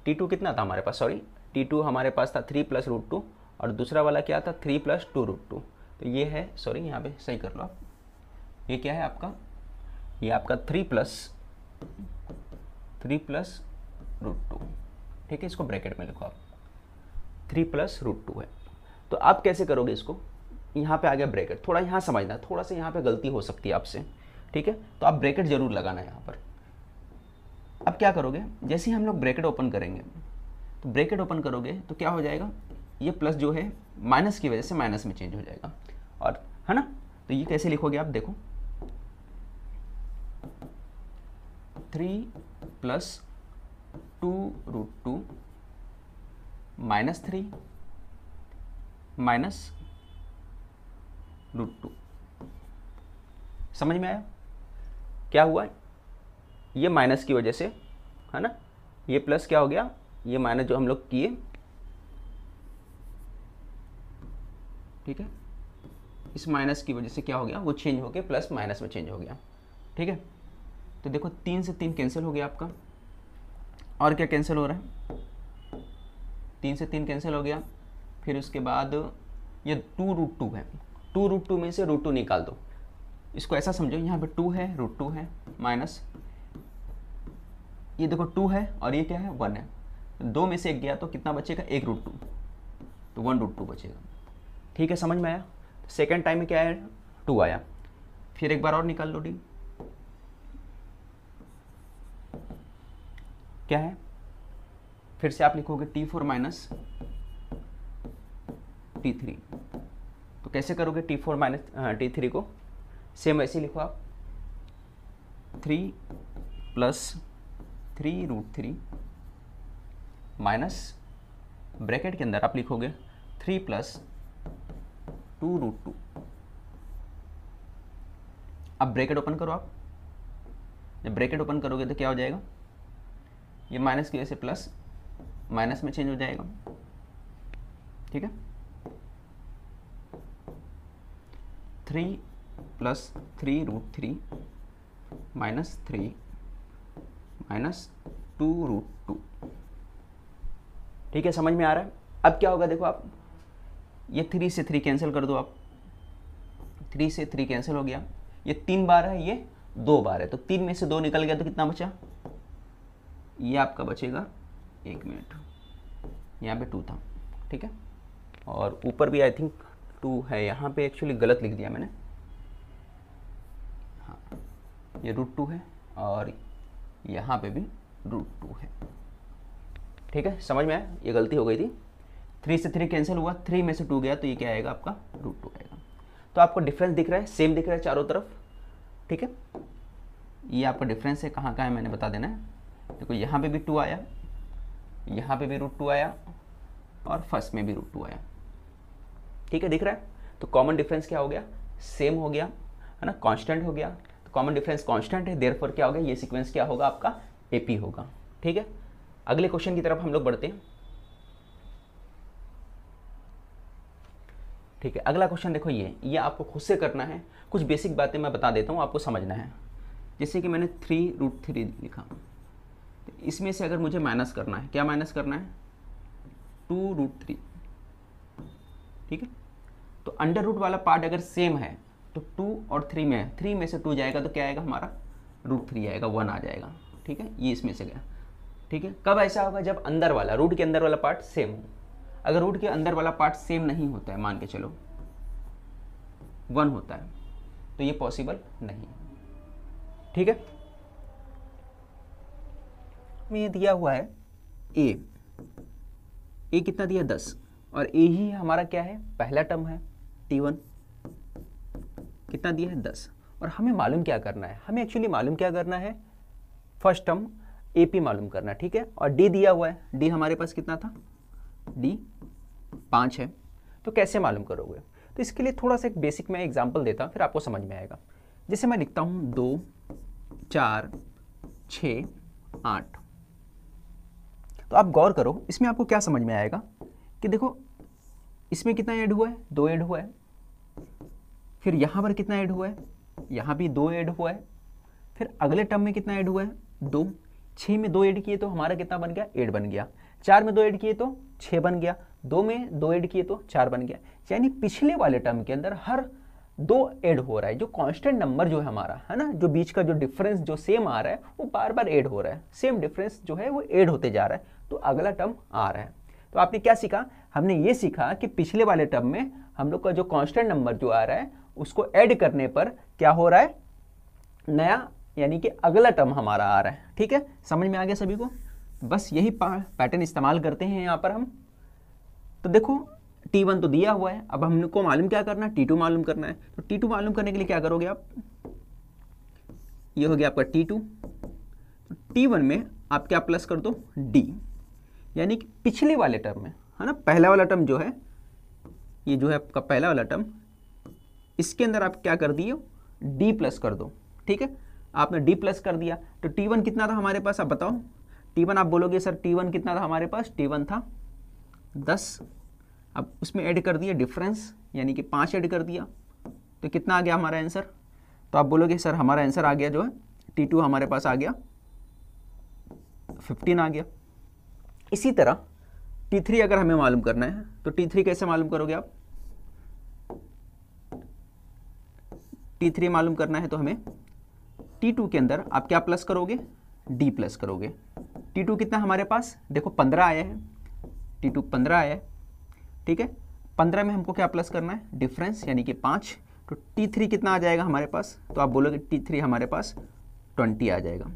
टी टू कितना था हमारे पास सॉरी टी टू हमारे पास था थ्री प्लस रूट टू और दूसरा वाला क्या था three plus two root two तो ये है सॉरी यहाँ पे सही कर लो आप ये क्या है आपका ये आपका three plus three plus root two ठीक है इसको ब्रैकेट में लिखो आप थ्री प्लस रूट टू है तो आप कैसे करोगे इसको यहाँ पे आ गया ब्रैकेट थोड़ा यहाँ समझना है थोड़ा सा यहाँ पे गलती हो सकती है आपसे ठीक है तो आप ब्रैकेट जरूर लगाना है यहाँ पर अब क्या करोगे जैसे ही हम लोग ब्रैकेट ओपन करेंगे तो ब्रैकेट ओपन करोगे तो क्या हो जाएगा ये प्लस जो है माइनस की वजह से माइनस में चेंज हो जाएगा और है ना तो ये कैसे लिखोगे आप देखो three plus two root two minus three minus root two समझ में आया क्या हुआ ये माइनस की वजह से है ना ये प्लस क्या हो गया ये माइनस जो हम लोग किए ठीक है इस माइनस की वजह से क्या हो गया वो चेंज हो गया प्लस माइनस में चेंज हो गया ठीक है तो देखो तीन से तीन कैंसिल हो गया आपका और क्या कैंसिल हो रहा है तीन से तीन कैंसिल हो गया फिर उसके बाद ये टू रूट टू है टू रूट टू में से रूट टू निकाल दो इसको ऐसा समझो यहाँ पे टू है रूट टू है माइनस ये देखो टू है और ये क्या है वन है दो में से एक गया तो कितना बचेगा एक रूट टू तो वन रूट टू बचेगा ठीक है समझ में आया सेकेंड टाइम में क्या है टू आया फिर एक बार और निकाल लो डी क्या है फिर से आप लिखोगे T four minus T three तो कैसे करोगे T four minus T three को सेम वैसे लिखो आप three plus three root three minus bracket के अंदर आप लिखोगे three plus two root two अब ब्रैकेट ओपन करो आप जब ब्रैकेट ओपन करोगे तो क्या हो जाएगा ये माइनस की वजह से प्लस माइनस में चेंज हो जाएगा ठीक है three plus three root three minus three minus two root two ठीक है समझ में आ रहा है अब क्या होगा देखो आप ये थ्री से थ्री कैंसिल कर दो आप थ्री से थ्री कैंसिल हो गया ये तीन बार है ये दो बार है तो तीन में से दो निकल गया तो कितना बचा ये आपका बचेगा एक मिनट यहाँ पे टू था ठीक है और ऊपर भी आई थिंक टू है यहाँ पे एक्चुअली गलत लिख दिया मैंने हाँ ये रूट टू है और यहाँ पे भी रूट टू है ठीक है समझ में आया ये गलती हो गई थी थ्री से थ्री कैंसिल हुआ थ्री में से टू गया तो ये क्या आएगा आपका रूट टू आएगा तो आपको डिफरेंस दिख रहा है सेम दिख रहा है चारों तरफ ठीक है ये आपका डिफरेंस है कहाँ का है मैंने बता देना है देखो यहाँ पे भी टू आया यहाँ पे भी रूट टू आया और फर्स्ट में भी रूट टू आया ठीक है दिख रहा है तो कॉमन डिफरेंस क्या हो गया सेम हो गया है ना कांस्टेंट हो गया तो कॉमन डिफरेंस कांस्टेंट है देर क्या हो गया ये सीक्वेंस क्या होगा आपका पी होगा ठीक है अगले क्वेश्चन की तरफ हम लोग बढ़ते हैं ठीक है अगला क्वेश्चन देखो ये ये आपको खुद से करना है कुछ बेसिक बातें मैं बता देता हूँ आपको समझना है जैसे कि मैंने थ्री रूट थ्री लिखा इसमें से अगर मुझे माइनस करना है क्या माइनस करना है टू रूट थ्री ठीक है तो अंडर रूट वाला पार्ट अगर सेम है तो टू और थ्री में है थ्री में से टू जाएगा तो क्या आएगा हमारा रूट थ्री आएगा वन आ जाएगा ठीक है ये इसमें से गया ठीक है कब ऐसा होगा जब अंदर वाला रूट के अंदर वाला पार्ट सेम हो अगर रूट के अंदर वाला पार्ट सेम नहीं होता है मान के चलो वन होता है तो ये पॉसिबल नहीं है ठीक है में दिया हुआ है ए ए कितना दिया दस और ए ही हमारा क्या है पहला टर्म है टी वन कितना दिया है दस और हमें मालूम क्या करना है हमें एक्चुअली मालूम क्या करना है फर्स्ट टर्म ए पी मालूम करना ठीक है और डी दिया हुआ है डी हमारे पास कितना था डी पाँच है तो कैसे मालूम करोगे तो इसके लिए थोड़ा सा एक बेसिक मैं एग्जाम्पल देता हूँ फिर आपको समझ में आएगा जैसे मैं लिखता हूँ दो चार छ आठ तो आप गौर करो इसमें आपको क्या समझ में आएगा कि देखो इसमें कितना ऐड हुआ है दो ऐड हुआ है फिर यहाँ पर कितना ऐड हुआ है यहाँ भी दो ऐड हुआ है फिर अगले टर्म में कितना ऐड हुआ है दो छः में दो ऐड किए तो हमारा कितना बन गया एड बन गया चार में दो ऐड किए तो छः बन गया दो में दो ऐड किए तो चार बन गया यानी पिछले वाले टर्म के अंदर हर दो ऐड हो रहा है जो कांस्टेंट नंबर जो है हमारा है ना जो बीच का जो डिफरेंस जो सेम आ रहा है वो बार बार ऐड हो रहा है सेम डिफरेंस जो है वो ऐड होते जा रहा है तो अगला टर्म आ रहा है तो आपने क्या सीखा हमने ये सीखा कि पिछले वाले टर्म में हम लोग का जो कांस्टेंट नंबर जो आ रहा है उसको ऐड करने पर क्या हो रहा है नया यानी कि अगला टर्म हमारा आ रहा है ठीक है समझ में आ गया सभी को बस यही पैटर्न इस्तेमाल करते हैं यहाँ पर हम तो देखो T1 तो दिया हुआ है अब हमको मालूम क्या करना है T2 मालूम करना है तो T2 मालूम करने के लिए क्या करोगे आप ये हो गया आपका T2 T1 में आप क्या प्लस कर दो D यानी कि पिछले वाले टर्म में है ना पहला वाला टर्म जो है ये जो है आपका पहला वाला टर्म इसके अंदर आप क्या कर दिए डी प्लस कर दो ठीक है आपने डी प्लस कर दिया तो टी वन कितना था हमारे पास आप बताओ टी वन आप बोलोगे सर टी वन कितना था हमारे पास टी वन था दस अब उसमें ऐड कर दिया डिफरेंस यानी कि पाँच ऐड कर दिया तो कितना आ गया हमारा आंसर तो आप बोलोगे सर हमारा आंसर आ गया जो है टी टू हमारे पास आ गया फिफ्टीन आ गया इसी तरह टी थ्री अगर हमें मालूम करना है तो टी थ्री कैसे मालूम करोगे आप टी थ्री मालूम करना है तो हमें टी टू के अंदर आप क्या प्लस करोगे डी प्लस करोगे टी टू कितना हमारे पास देखो पंद्रह आया है टी टू पंद्रह आया है ठीक है पंद्रह में हमको क्या प्लस करना है डिफरेंस यानी कि पांच तो टी थ्री कितना आ जाएगा हमारे पास तो आप बोलोगे टी थ्री हमारे पास ट्वेंटी आ जाएगा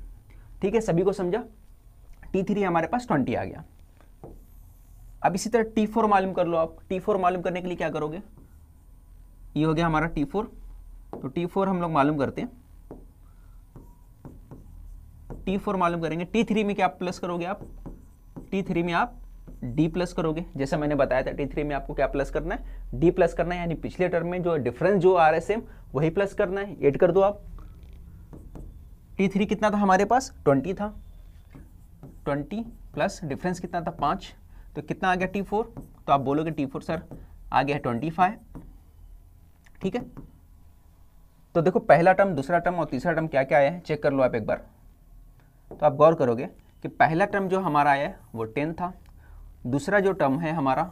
ठीक है सभी को समझा टी थ्री हमारे पास ट्वेंटी आ गया अब इसी तरह टी फोर मालूम कर लो आप टी फोर मालूम करने के लिए क्या करोगे ये हो गया हमारा टी फोर तो टी फोर हम लोग मालूम करते हैं टी फोर मालूम करेंगे टी थ्री में क्या प्लस करोगे आप टी थ्री में आप डी प्लस करोगे जैसे मैंने बताया था टी थ्री में आपको क्या प्लस करना है डी प्लस करना है यानी पिछले टर्म में जो डिफरेंस जो आ रहा है सेम वही प्लस करना है एड कर दो आप टी थ्री कितना था हमारे पास ट्वेंटी था ट्वेंटी प्लस डिफरेंस कितना था पाँच तो कितना आ गया टी फोर तो आप बोलोगे टी फोर सर आ गया है ट्वेंटी फाइव ठीक है तो देखो पहला टर्म दूसरा टर्म और तीसरा टर्म क्या क्या आया है चेक कर लो आप एक बार तो आप गौर करोगे कि पहला टर्म जो हमारा आया है वो टेन था दूसरा जो टर्म है हमारा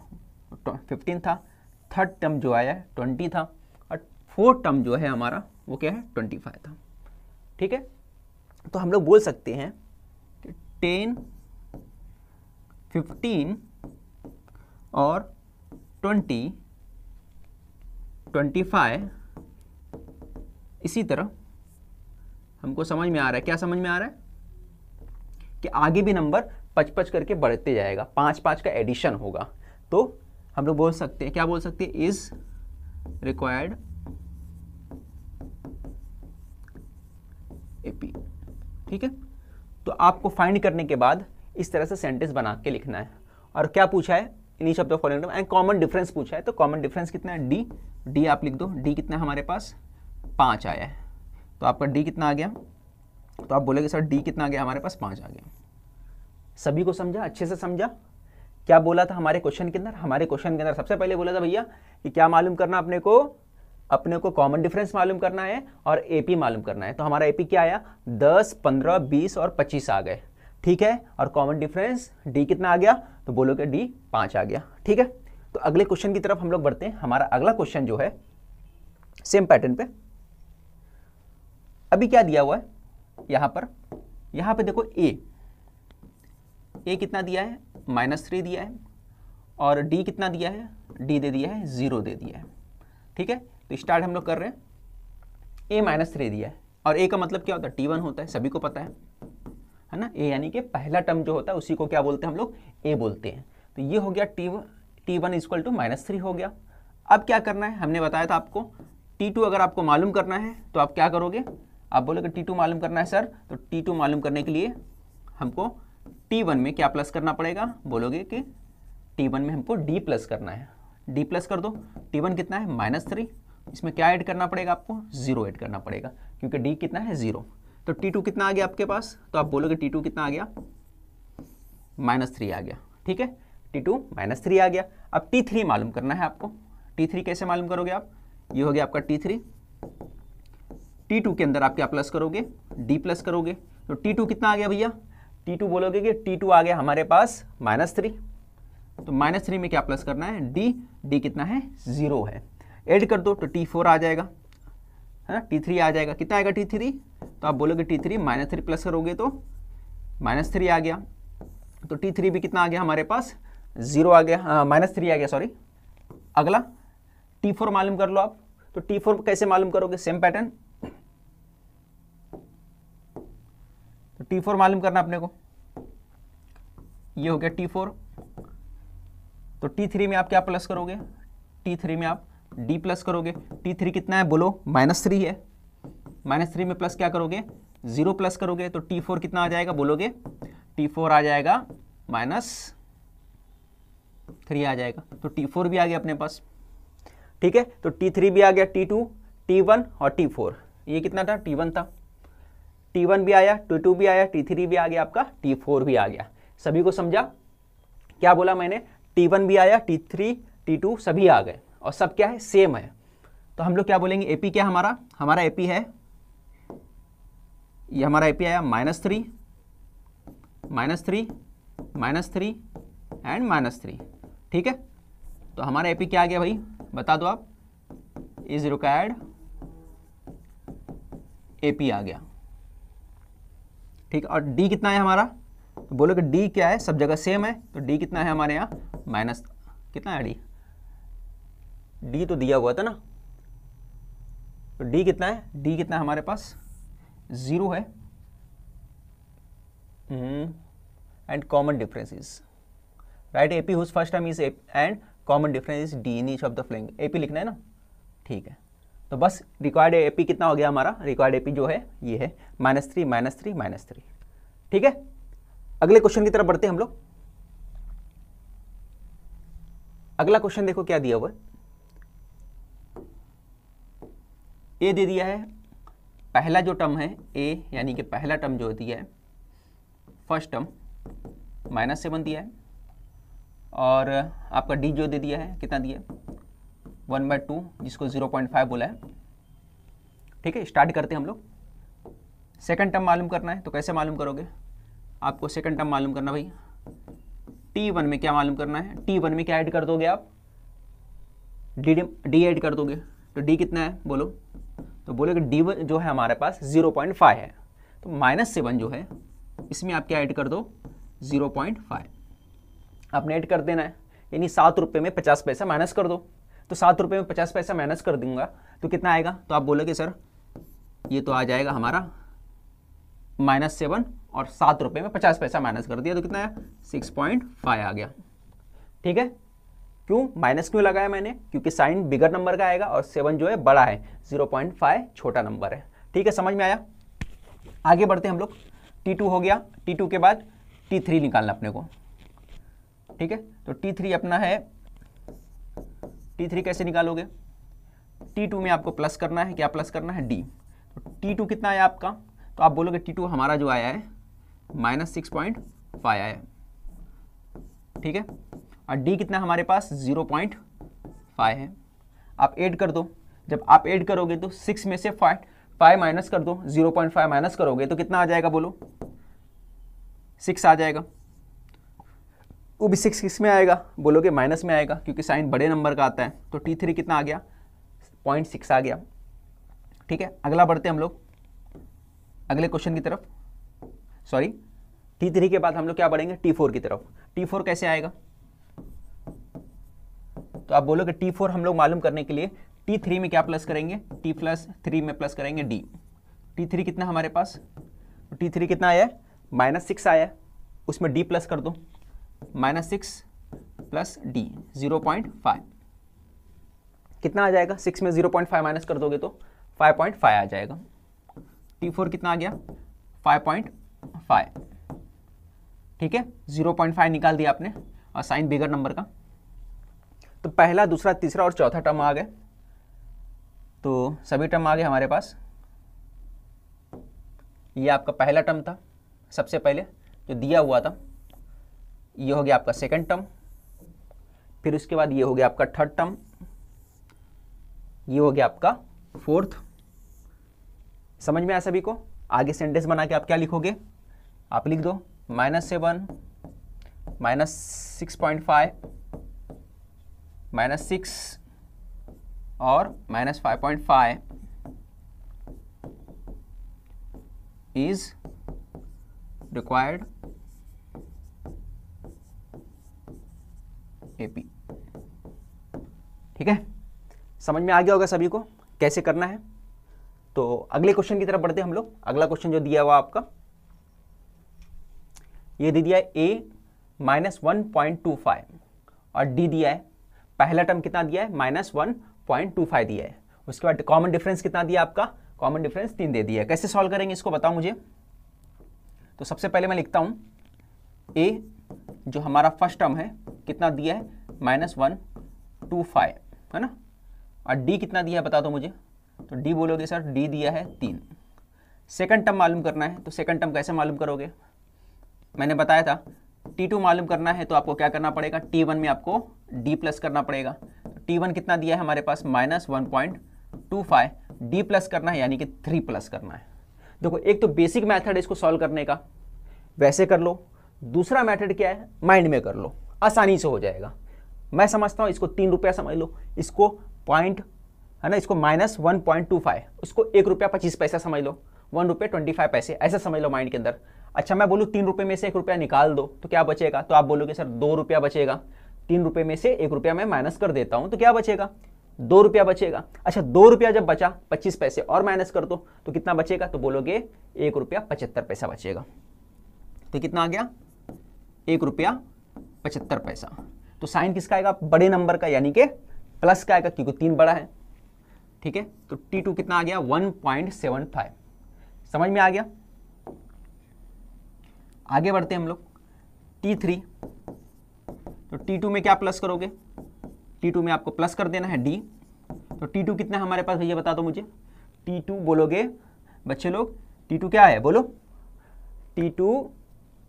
फिफ्टीन तो था थर्ड टर्म जो आया है ट्वेंटी था और फोर्थ टर्म जो है हमारा वो क्या है ट्वेंटी फाइव था ठीक है तो हम लोग बोल सकते हैं टेन फिफ्टीन और ट्वेंटी ट्वेंटी फाइव इसी तरह हमको समझ में आ रहा है क्या समझ में आ रहा है कि आगे भी नंबर पच पच करके बढ़ते जाएगा पाँच पाँच का एडिशन होगा तो हम लोग बोल सकते हैं क्या बोल सकते हैं इज रिक्वायर्ड एपी ठीक है तो आपको फाइंड करने के बाद इस तरह से सेंटेंस बना के लिखना है और क्या पूछा है इन्हीं शब्दों फॉलोइंग एंड कॉमन डिफरेंस पूछा है तो कॉमन डिफरेंस कितना है डी डी आप लिख दो डी कितना है हमारे पास पाँच आया है तो आपका डी कितना आ गया तो आप बोलेगे सर डी कितना आ गया हमारे पास पाँच आ गया सभी को समझा अच्छे से समझा क्या बोला था हमारे क्वेश्चन के अंदर हमारे क्वेश्चन के अंदर सबसे पहले बोला था भैया कि क्या मालूम करना अपने को अपने को कॉमन डिफरेंस मालूम करना है और एपी मालूम करना है तो हमारा एपी क्या आया दस पंद्रह बीस और पच्चीस आ गए ठीक है और कॉमन डिफरेंस डी कितना आ गया तो बोलोगे डी पाँच आ गया ठीक है तो अगले क्वेश्चन की तरफ हम लोग बढ़ते हैं हमारा अगला क्वेश्चन जो है सेम पैटर्न पे अभी क्या दिया हुआ है यहाँ पर यहाँ पे देखो ए ए कितना दिया है माइनस थ्री दिया है और डी कितना दिया है डी दे दिया है ज़ीरो दे दिया है ठीक है तो स्टार्ट हम लोग कर रहे हैं ए माइनस थ्री दिया है और ए का मतलब क्या होता है टी वन होता है सभी को पता है है ना ए यानी कि पहला टर्म जो होता है उसी को क्या बोलते हैं हम लोग ए बोलते हैं तो ये हो गया T T one is equal to minus three हो गया अब क्या करना है हमने बताया था आपको टी टू अगर आपको मालूम करना है तो आप क्या करोगे आप बोलोगे टी टू मालूम करना है सर तो टी टू मालूम करने के लिए हमको टी वन में क्या प्लस करना पड़ेगा बोलोगे कि टी वन में हमको डी प्लस करना है डी प्लस कर दो टी वन कितना है माइनस थ्री इसमें क्या ऐड करना पड़ेगा आपको जीरो ऐड करना पड़ेगा क्योंकि डी कितना है जीरो तो टी टू कितना आ गया आपके पास तो आप बोलोगे टी टू कितना आ गया माइनस थ्री आ गया ठीक है टी टू माइनस थ्री आ गया अब टी थ्री मालूम करना है आपको टी थ्री कैसे मालूम करोगे आप ये हो गया आपका टी थ्री टी टू के अंदर आप क्या प्लस करोगे डी प्लस करोगे तो टी टू कितना आ गया भैया टी टू बोलोगे कि टी टू आ गया हमारे पास माइनस थ्री तो माइनस थ्री में क्या प्लस करना है डी डी कितना है ज़ीरो है ऐड कर दो तो टी फोर आ जाएगा है ना टी थ्री आ जाएगा कितना आएगा टी थ्री तो आप बोलोगे T three minus three plus करोगे तो माइनस थ्री आ गया तो टी थ्री भी कितना आ गया हमारे पास जीरो आ गया माइनस थ्री आ गया सॉरी अगला टी फोर मालूम कर लो आप तो टी फोर कैसे मालूम करोगे सेम पैटर्न तो टी फोर मालूम करना अपने को ये हो गया टी फोर तो टी थ्री में आप क्या प्लस करोगे टी थ्री में आप डी प्लस करोगे टी थ्री कितना है बोलो माइनस थ्री है माइनस थ्री में प्लस क्या करोगे जीरो प्लस करोगे तो टी फोर कितना आ जाएगा बोलोगे टी फोर आ जाएगा माइनस थ्री आ जाएगा तो टी फोर भी आ गया अपने पास ठीक है तो टी थ्री भी आ गया टी टू टी वन और टी फोर ये कितना था टी वन था टी वन भी आया टी टू भी आया टी थ्री भी आ गया आपका टी फोर भी आ गया सभी को समझा क्या बोला मैंने टी वन भी आया टी थ्री टी टू सभी आ गए और सब क्या है सेम है तो हम लोग क्या बोलेंगे एपी क्या हमारा हमारा एपी है ये हमारा एपी आया minus three minus three minus three and minus three ठीक है तो हमारा एपी क्या आ गया भाई बता दो आप इज रिक्वायर्ड एपी आ गया ठीक और डी कितना है हमारा तो बोलो कि डी क्या है सब जगह सेम है तो डी कितना है हमारे यहाँ माइनस कितना है डी डी तो दिया हुआ था ना डी कितना है डी कितना है हमारे पास ज़ीरो है and common differences right A P whose first term is and common difference is D in each of the following A P लिखना है ना ठीक है तो बस रिक्वायर्ड ए पी कितना हो गया हमारा रिक्वायर्ड ए पी जो है ये है minus three minus three minus three ठीक है अगले क्वेश्चन की तरफ बढ़ते हैं हम लोग अगला क्वेश्चन देखो क्या दिया हुआ है ए दे दिया है पहला जो टर्म है ए यानी कि पहला टर्म जो दिया है फर्स्ट टर्म माइनस सेवन दिया है और आपका डी जो दे दिया है कितना दिया वन बाई टू जिसको ज़ीरो पॉइंट फाइव बोला है ठीक है स्टार्ट करते हैं हम लोग सेकेंड टर्म मालूम करना है तो कैसे मालूम करोगे आपको सेकेंड टर्म मालूम करना भाई टी वन में क्या मालूम करना है टी वन में क्या ऐड कर दोगे आप डी डी ऐड कर दोगे तो डी कितना है बोलो तो बोलेगा डी वन जो है हमारे पास जीरो पॉइंट फाइव है तो माइनस सेवन जो है इसमें आप क्या ऐड कर दो जीरो पॉइंट फाइव आपने ऐड कर देना है यानी सात रुपये में पचास पैसा माइनस कर दो तो सात रुपये में पचास पैसा माइनस कर दूंगा तो कितना आएगा तो आप बोलोगे सर ये तो आ जाएगा हमारा माइनस सेवन और सात रुपये में पचास पैसा माइनस कर दिया तो कितना आया सिक्स पॉइंट फाइव आ गया ठीक है क्यों माइनस क्यों लगाया मैंने क्योंकि साइन बिगर नंबर का आएगा और सेवन जो है बड़ा है जीरो पॉइंट फाइव छोटा नंबर है ठीक है समझ में आया आगे बढ़ते हम लोग टी टू हो गया टी टू के बाद टी थ्री निकालना अपने को ठीक है तो टी थ्री अपना है टी थ्री कैसे निकालोगे टी टू में आपको प्लस करना है क्या प्लस करना है डी तो टी टू कितना आया आपका तो आप बोलोगे टी टू हमारा जो आया है माइनस सिक्स पॉइंट फाइव आया ठीक है और डी कितना हमारे पास जीरो पॉइंट फाइव है आप ऐड कर दो जब आप ऐड करोगे तो सिक्स में से फाइव फाइव माइनस कर दो जीरो पॉइंट फाइव माइनस करोगे तो कितना आ जाएगा बोलो सिक्स आ जाएगा वो भी सिक्स किस में आएगा बोलोगे माइनस में आएगा क्योंकि साइन बड़े नंबर का आता है तो टी थ्री कितना आ गया पॉइंट सिक्स आ गया ठीक है अगला बढ़ते हम लोग अगले क्वेश्चन की तरफ सॉरी टी थ्री के बाद हम लोग क्या बढ़ेंगे टी फोर की तरफ टी फोर कैसे आएगा तो आप बोलोगे टी फोर हम लोग मालूम करने के लिए टी थ्री में क्या प्लस करेंगे टी प्लस थ्री में प्लस करेंगे डी टी थ्री कितना हमारे पास टी तो थ्री कितना आया माइनस सिक्स आया उसमें डी प्लस कर दो minus six plus D zero point five कितना आ जाएगा सिक्स में जीरो पॉइंट फाइव माइनस कर दोगे तो फाइव पॉइंट फाइव आ जाएगा टी फोर कितना आ गया फाइव पॉइंट फाइव ठीक है जीरो पॉइंट फाइव निकाल दिया आपने और साइन बिगर नंबर का तो पहला दूसरा तीसरा और चौथा टर्म आ गए तो सभी टर्म आ गए हमारे पास ये आपका पहला टर्म था सबसे पहले जो दिया हुआ था ये हो गया आपका सेकंड टर्म फिर उसके बाद ये हो गया आपका थर्ड टर्म ये हो गया आपका फोर्थ समझ में आया सभी को आगे सेंटेंस बना के आप क्या लिखोगे आप लिख दो minus seven minus six point five minus six और minus five point five is required AP ठीक है समझ में आ गया होगा सभी को कैसे करना है तो अगले क्वेश्चन की तरफ बढ़ते हैं हम लोग अगला क्वेश्चन जो दिया हुआ आपका ये दे दिया है A minus one point two five और डी दिया है पहला टर्म कितना दिया है minus one point two five दिया है उसके बाद कॉमन डिफरेंस कितना दिया आपका कॉमन डिफरेंस तीन दे दिया है कैसे सॉल्व करेंगे इसको बताओ मुझे तो सबसे पहले मैं लिखता हूँ ए जो हमारा फर्स्ट टर्म है कितना दिया है माइनस वन टू फाइव है ना और डी कितना दिया है बता दो मुझे तो डी बोलोगे सर डी दिया है तीन सेकेंड टर्म मालूम करना है तो सेकेंड टर्म कैसे मालूम करोगे मैंने बताया था टी टू मालूम करना है तो आपको क्या करना पड़ेगा टी वन में आपको डी प्लस करना पड़ेगा टी वन कितना दिया है हमारे पास minus one point two five D plus करना है यानी कि थ्री प्लस करना है देखो एक तो बेसिक मैथड है इसको सॉल्व करने का वैसे कर लो दूसरा मैथड क्या है माइंड में कर लो आसानी से हो जाएगा मैं समझता हूँ इसको तीन रुपया समझ लो इसको पॉइंट है ना इसको minus one point two five उसको एक रुपया पच्चीस पैसा समझ लो वन रुपये ट्वेंटी फाइव पैसे ऐसा समझ लो माइंड के अंदर अच्छा मैं बोलूँ तीन रुपये में से एक रुपया निकाल दो तो क्या बचेगा तो आप बोलोगे सर दो रुपया बचेगा तीन रुपये में से एक रुपया मैं माइनस कर देता हूँ तो क्या बचेगा दो रुपया बचेगा अच्छा दो रुपया जब बचा पच्चीस पैसे और माइनस कर दो तो कितना बचेगा तो बोलोगे एक रुपया पचहत्तर पैसा बचेगा तो कितना आ गया एक रुपया पचहत्तर पैसा तो साइन किसका आएगा बड़े नंबर का यानी कि प्लस का आएगा क्योंकि तीन बड़ा है ठीक है तो टी टू कितना आ गया वन पॉइंट सेवन फाइव समझ में आ गया आगे बढ़ते हैं हम लोग टी थ्री तो टी टू में क्या प्लस करोगे टी टू में आपको प्लस कर देना है डी तो टी टू कितना हमारे पास भैया बता दो मुझे टी टू बोलोगे बच्चे लोग टी टू क्या है बोलो टी टू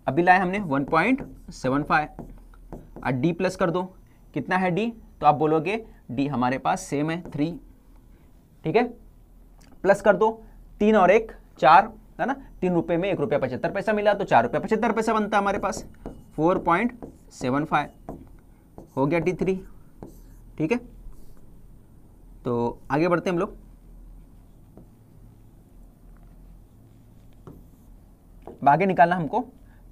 अभी लाए हमने वन पॉइंट सेवन फाइव और डी प्लस कर दो कितना है डी तो आप बोलोगे डी हमारे पास सेम है थ्री ठीक है प्लस कर दो तीन और एक चार है ना तीन रुपए में एक रुपया पचहत्तर पैसा मिला तो चार रुपया पचहत्तर पैसा बनता हमारे पास फोर पॉइंट सेवन फाइव हो गया टी थ्री ठीक है तो आगे बढ़ते हैं हम लोग आगे निकालना हमको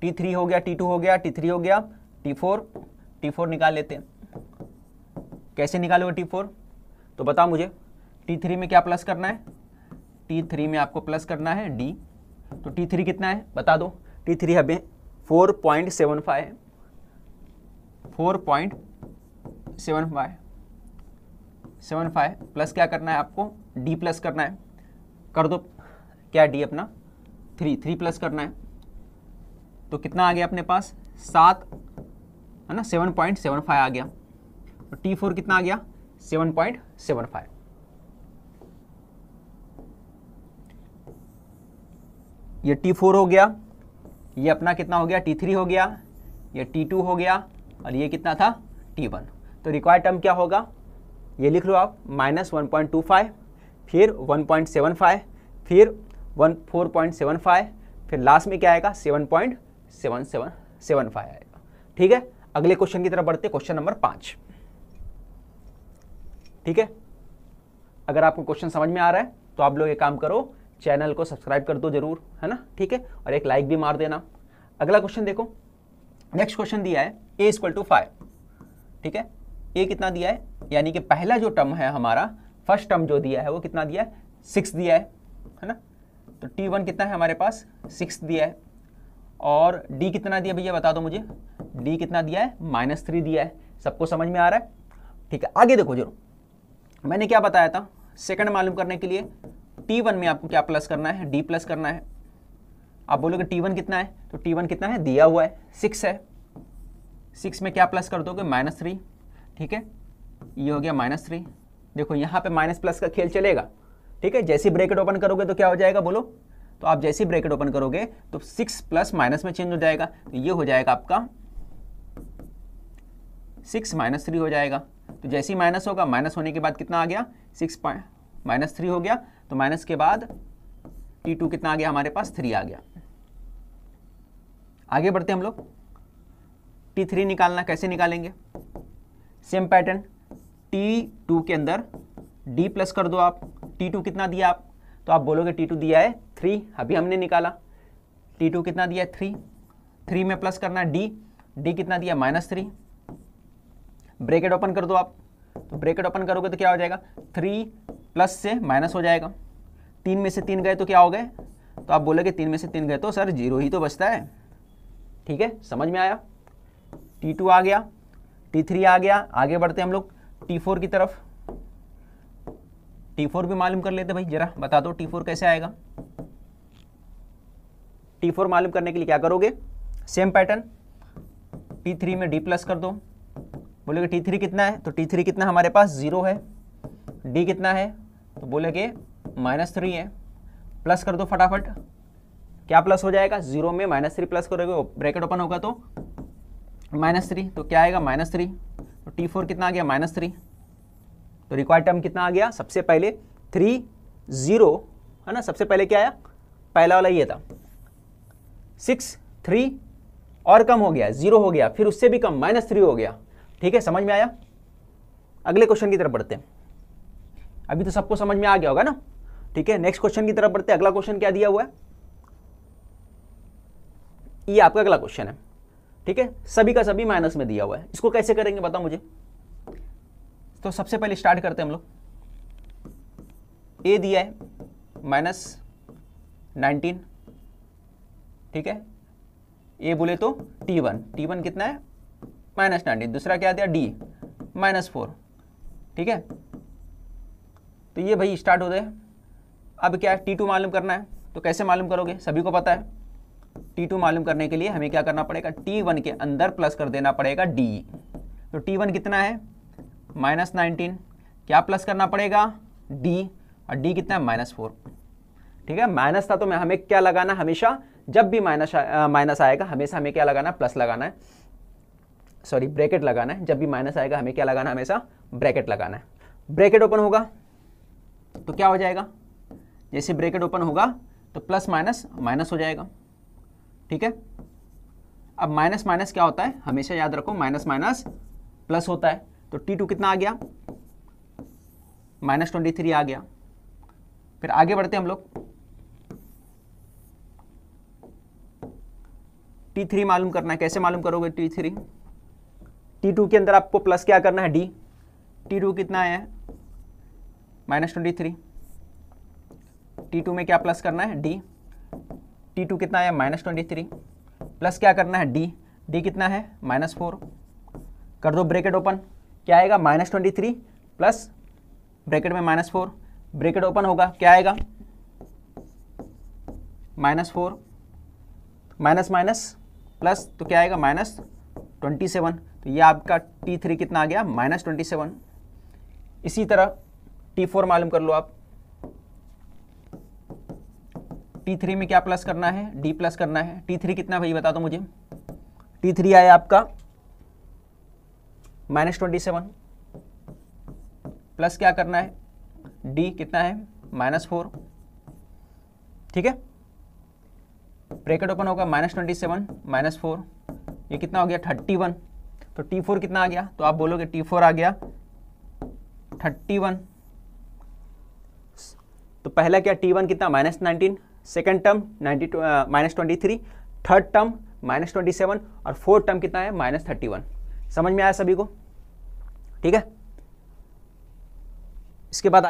टी थ्री हो गया टी टू हो गया टी थ्री हो गया टी फोर टी फोर निकाल लेते हैं कैसे निकालोगे टी फोर तो बताओ मुझे टी थ्री में क्या प्लस करना है टी थ्री में आपको प्लस करना है डी तो टी थ्री कितना है बता दो टी थ्री हमें four point seven five four point seven five seven five plus क्या करना है आपको डी प्लस करना है कर दो क्या डी अपना थ्री थ्री प्लस करना है तो कितना आ गया अपने पास सात है ना सेवन पॉइंट सेवन फाइव आ गया तो टी फोर कितना आ गया सेवन पॉइंट सेवन फाइव ये टी फोर हो गया ये अपना कितना हो गया टी थ्री हो गया ये टी टू हो गया और ये कितना था टी वन तो रिक्वायर्ड टर्म क्या होगा ये लिख लो आप minus one point two five फिर वन पॉइंट सेवन फाइव फिर one four point seven five फिर लास्ट में क्या आएगा seven point seven seven seven five आएगा ठीक है अगले क्वेश्चन की तरफ बढ़ते क्वेश्चन नंबर पाँच ठीक है अगर आपको क्वेश्चन समझ में आ रहा है तो आप लोग ये काम करो चैनल को सब्सक्राइब कर दो जरूर है ना ठीक है और एक लाइक भी मार देना अगला क्वेश्चन देखो नेक्स्ट क्वेश्चन दिया है ए इक्वल टू फाइव ठीक है ए कितना दिया है यानी कि पहला जो टर्म है हमारा फर्स्ट टर्म जो दिया है वो कितना दिया है सिक्स दिया है है ना तो टी वन कितना है हमारे पास सिक्स दिया है और डी कितना दिया भैया बता दो मुझे डी कितना दिया है माइनस थ्री दिया है सबको समझ में आ रहा है ठीक है आगे देखो जरूर मैंने क्या बताया था सेकंड मालूम करने के लिए टी वन में आपको क्या प्लस करना है डी प्लस करना है आप बोलोगे टी वन कितना है तो टी वन कितना है दिया हुआ है सिक्स है सिक्स में क्या प्लस कर दोगे माइनस थ्री ठीक है ये हो गया माइनस थ्री देखो यहाँ पे माइनस प्लस का खेल चलेगा ठीक है जैसी ब्रैकेट ओपन करोगे तो क्या हो जाएगा बोलो तो आप जैसी ब्रैकेट ओपन करोगे तो सिक्स प्लस माइनस में चेंज हो जाएगा तो ये हो जाएगा आपका सिक्स माइनस थ्री हो जाएगा तो जैसे ही माइनस होगा माइनस होने के बाद कितना आ गया सिक्स माइनस थ्री हो गया तो माइनस के बाद टी टू कितना आ गया हमारे पास थ्री आ गया आगे बढ़ते हम लोग टी थ्री निकालना कैसे निकालेंगे सेम पैटर्न टी टू के अंदर डी प्लस कर दो आप टी टू कितना दिया आप तो आप बोलोगे टी टू दिया है थ्री अभी हमने निकाला टी टू कितना दिया है थ्री थ्री में प्लस करना डी डी कितना दिया माइनस थ्री ब्रेकेट ओपन कर दो आप तो ब्रेकेट ओपन करोगे तो क्या हो जाएगा थ्री प्लस से माइनस हो जाएगा तीन में से तीन गए तो क्या हो गए तो आप बोलोगे तीन में से तीन गए तो सर जीरो ही तो बचता है ठीक है समझ में आया टी टू आ गया टी थ्री आ गया आगे बढ़ते हम लोग टी फोर की तरफ टी फोर भी मालूम कर लेते भाई जरा बता दो टी फोर कैसे आएगा टी फोर मालूम करने के लिए क्या करोगे सेम पैटर्न टी थ्री में डी प्लस कर दो बोले टी थ्री कितना है तो टी थ्री कितना हमारे पास जीरो है डी कितना है तो बोले कि माइनस थ्री है प्लस कर दो फटाफट क्या प्लस हो जाएगा जीरो में माइनस थ्री प्लस करोगे ब्रैकेट ओपन होगा तो माइनस थ्री तो क्या आएगा माइनस थ्री तो टी फोर कितना आ गया माइनस थ्री तो रिक्वायर्ड टर्म कितना आ गया सबसे पहले थ्री ज़ीरो है ना सबसे पहले क्या आया पहला वाला ये था सिक्स थ्री और कम हो गया ज़ीरो हो गया फिर उससे भी कम माइनस थ्री हो गया ठीक है समझ में आया अगले क्वेश्चन की तरफ बढ़ते हैं अभी तो सबको समझ में आ गया होगा ना ठीक है नेक्स्ट क्वेश्चन की तरफ बढ़ते हैं अगला क्वेश्चन क्या दिया हुआ है ये आपका अगला क्वेश्चन है ठीक है सभी का सभी माइनस में दिया हुआ है इसको कैसे करेंगे बताओ मुझे तो सबसे पहले स्टार्ट करते हैं हम लोग ए दिया है माइनस नाइनटीन ठीक है ए बोले तो टी वन टी वन कितना है माइनस नाइनटीन दूसरा क्या दिया डी माइनस फोर ठीक है तो ये भाई स्टार्ट हो गए अब क्या है टी टू मालूम करना है तो कैसे मालूम करोगे सभी को पता है टी टू मालूम करने के लिए हमें क्या करना पड़ेगा टी वन के अंदर प्लस कर देना पड़ेगा डी तो टी वन कितना है माइनस नाइनटीन क्या प्लस करना पड़ेगा डी और डी कितना है माइनस फोर ठीक है माइनस था तो मैं हमें क्या लगाना हमेशा जब भी माइनस माइनस आएगा हमेशा हमें क्या लगाना प्लस लगाना है सॉरी ब्रैकेट लगाना है जब भी माइनस आएगा हमें क्या लगाना है हमेशा ब्रैकेट लगाना है ब्रैकेट ओपन होगा तो क्या हो जाएगा जैसे ब्रैकेट ओपन होगा तो प्लस माइनस माइनस हो जाएगा ठीक है अब माइनस माइनस क्या होता है हमेशा याद रखो माइनस माइनस प्लस होता है तो टी टू कितना आ गया माइनस ट्वेंटी थ्री आ गया फिर आगे बढ़ते हम लोग टी थ्री मालूम करना है कैसे मालूम करोगे टी थ्री टी टू के अंदर आपको प्लस क्या करना है डी टी टू कितना आया है minus twenty three T two में क्या प्लस करना है डी टी टू कितना आया माइनस ट्वेंटी थ्री प्लस क्या करना है डी डी कितना है माइनस फोर कर दो ब्रेकेट ओपन क्या आएगा minus twenty three plus bracket में माइनस फोर ब्रेकेट ओपन होगा क्या आएगा minus four minus minus plus तो क्या आएगा माइनस ट्वेंटी सेवन तो ये आपका टी थ्री कितना आ गया माइनस ट्वेंटी सेवन इसी तरह टी फोर मालूम कर लो आप टी थ्री में क्या प्लस करना है डी प्लस करना है टी थ्री कितना भाई बता दो मुझे टी थ्री आया आपका माइनस ट्वेंटी सेवन प्लस क्या करना है डी कितना है माइनस फोर ठीक है ब्रेकेट ओपन होगा minus twenty seven minus four ये कितना हो गया थर्टी वन तो टी फोर कितना आ गया तो आप बोलोगे टी फोर आ गया थर्टी वन तो पहला क्या टी वन कितना minus nineteen second term ninety minus twenty three third term minus twenty seven और फोर्थ टर्म कितना है माइनस थर्टी वन समझ में आया सभी को ठीक है इसके बाद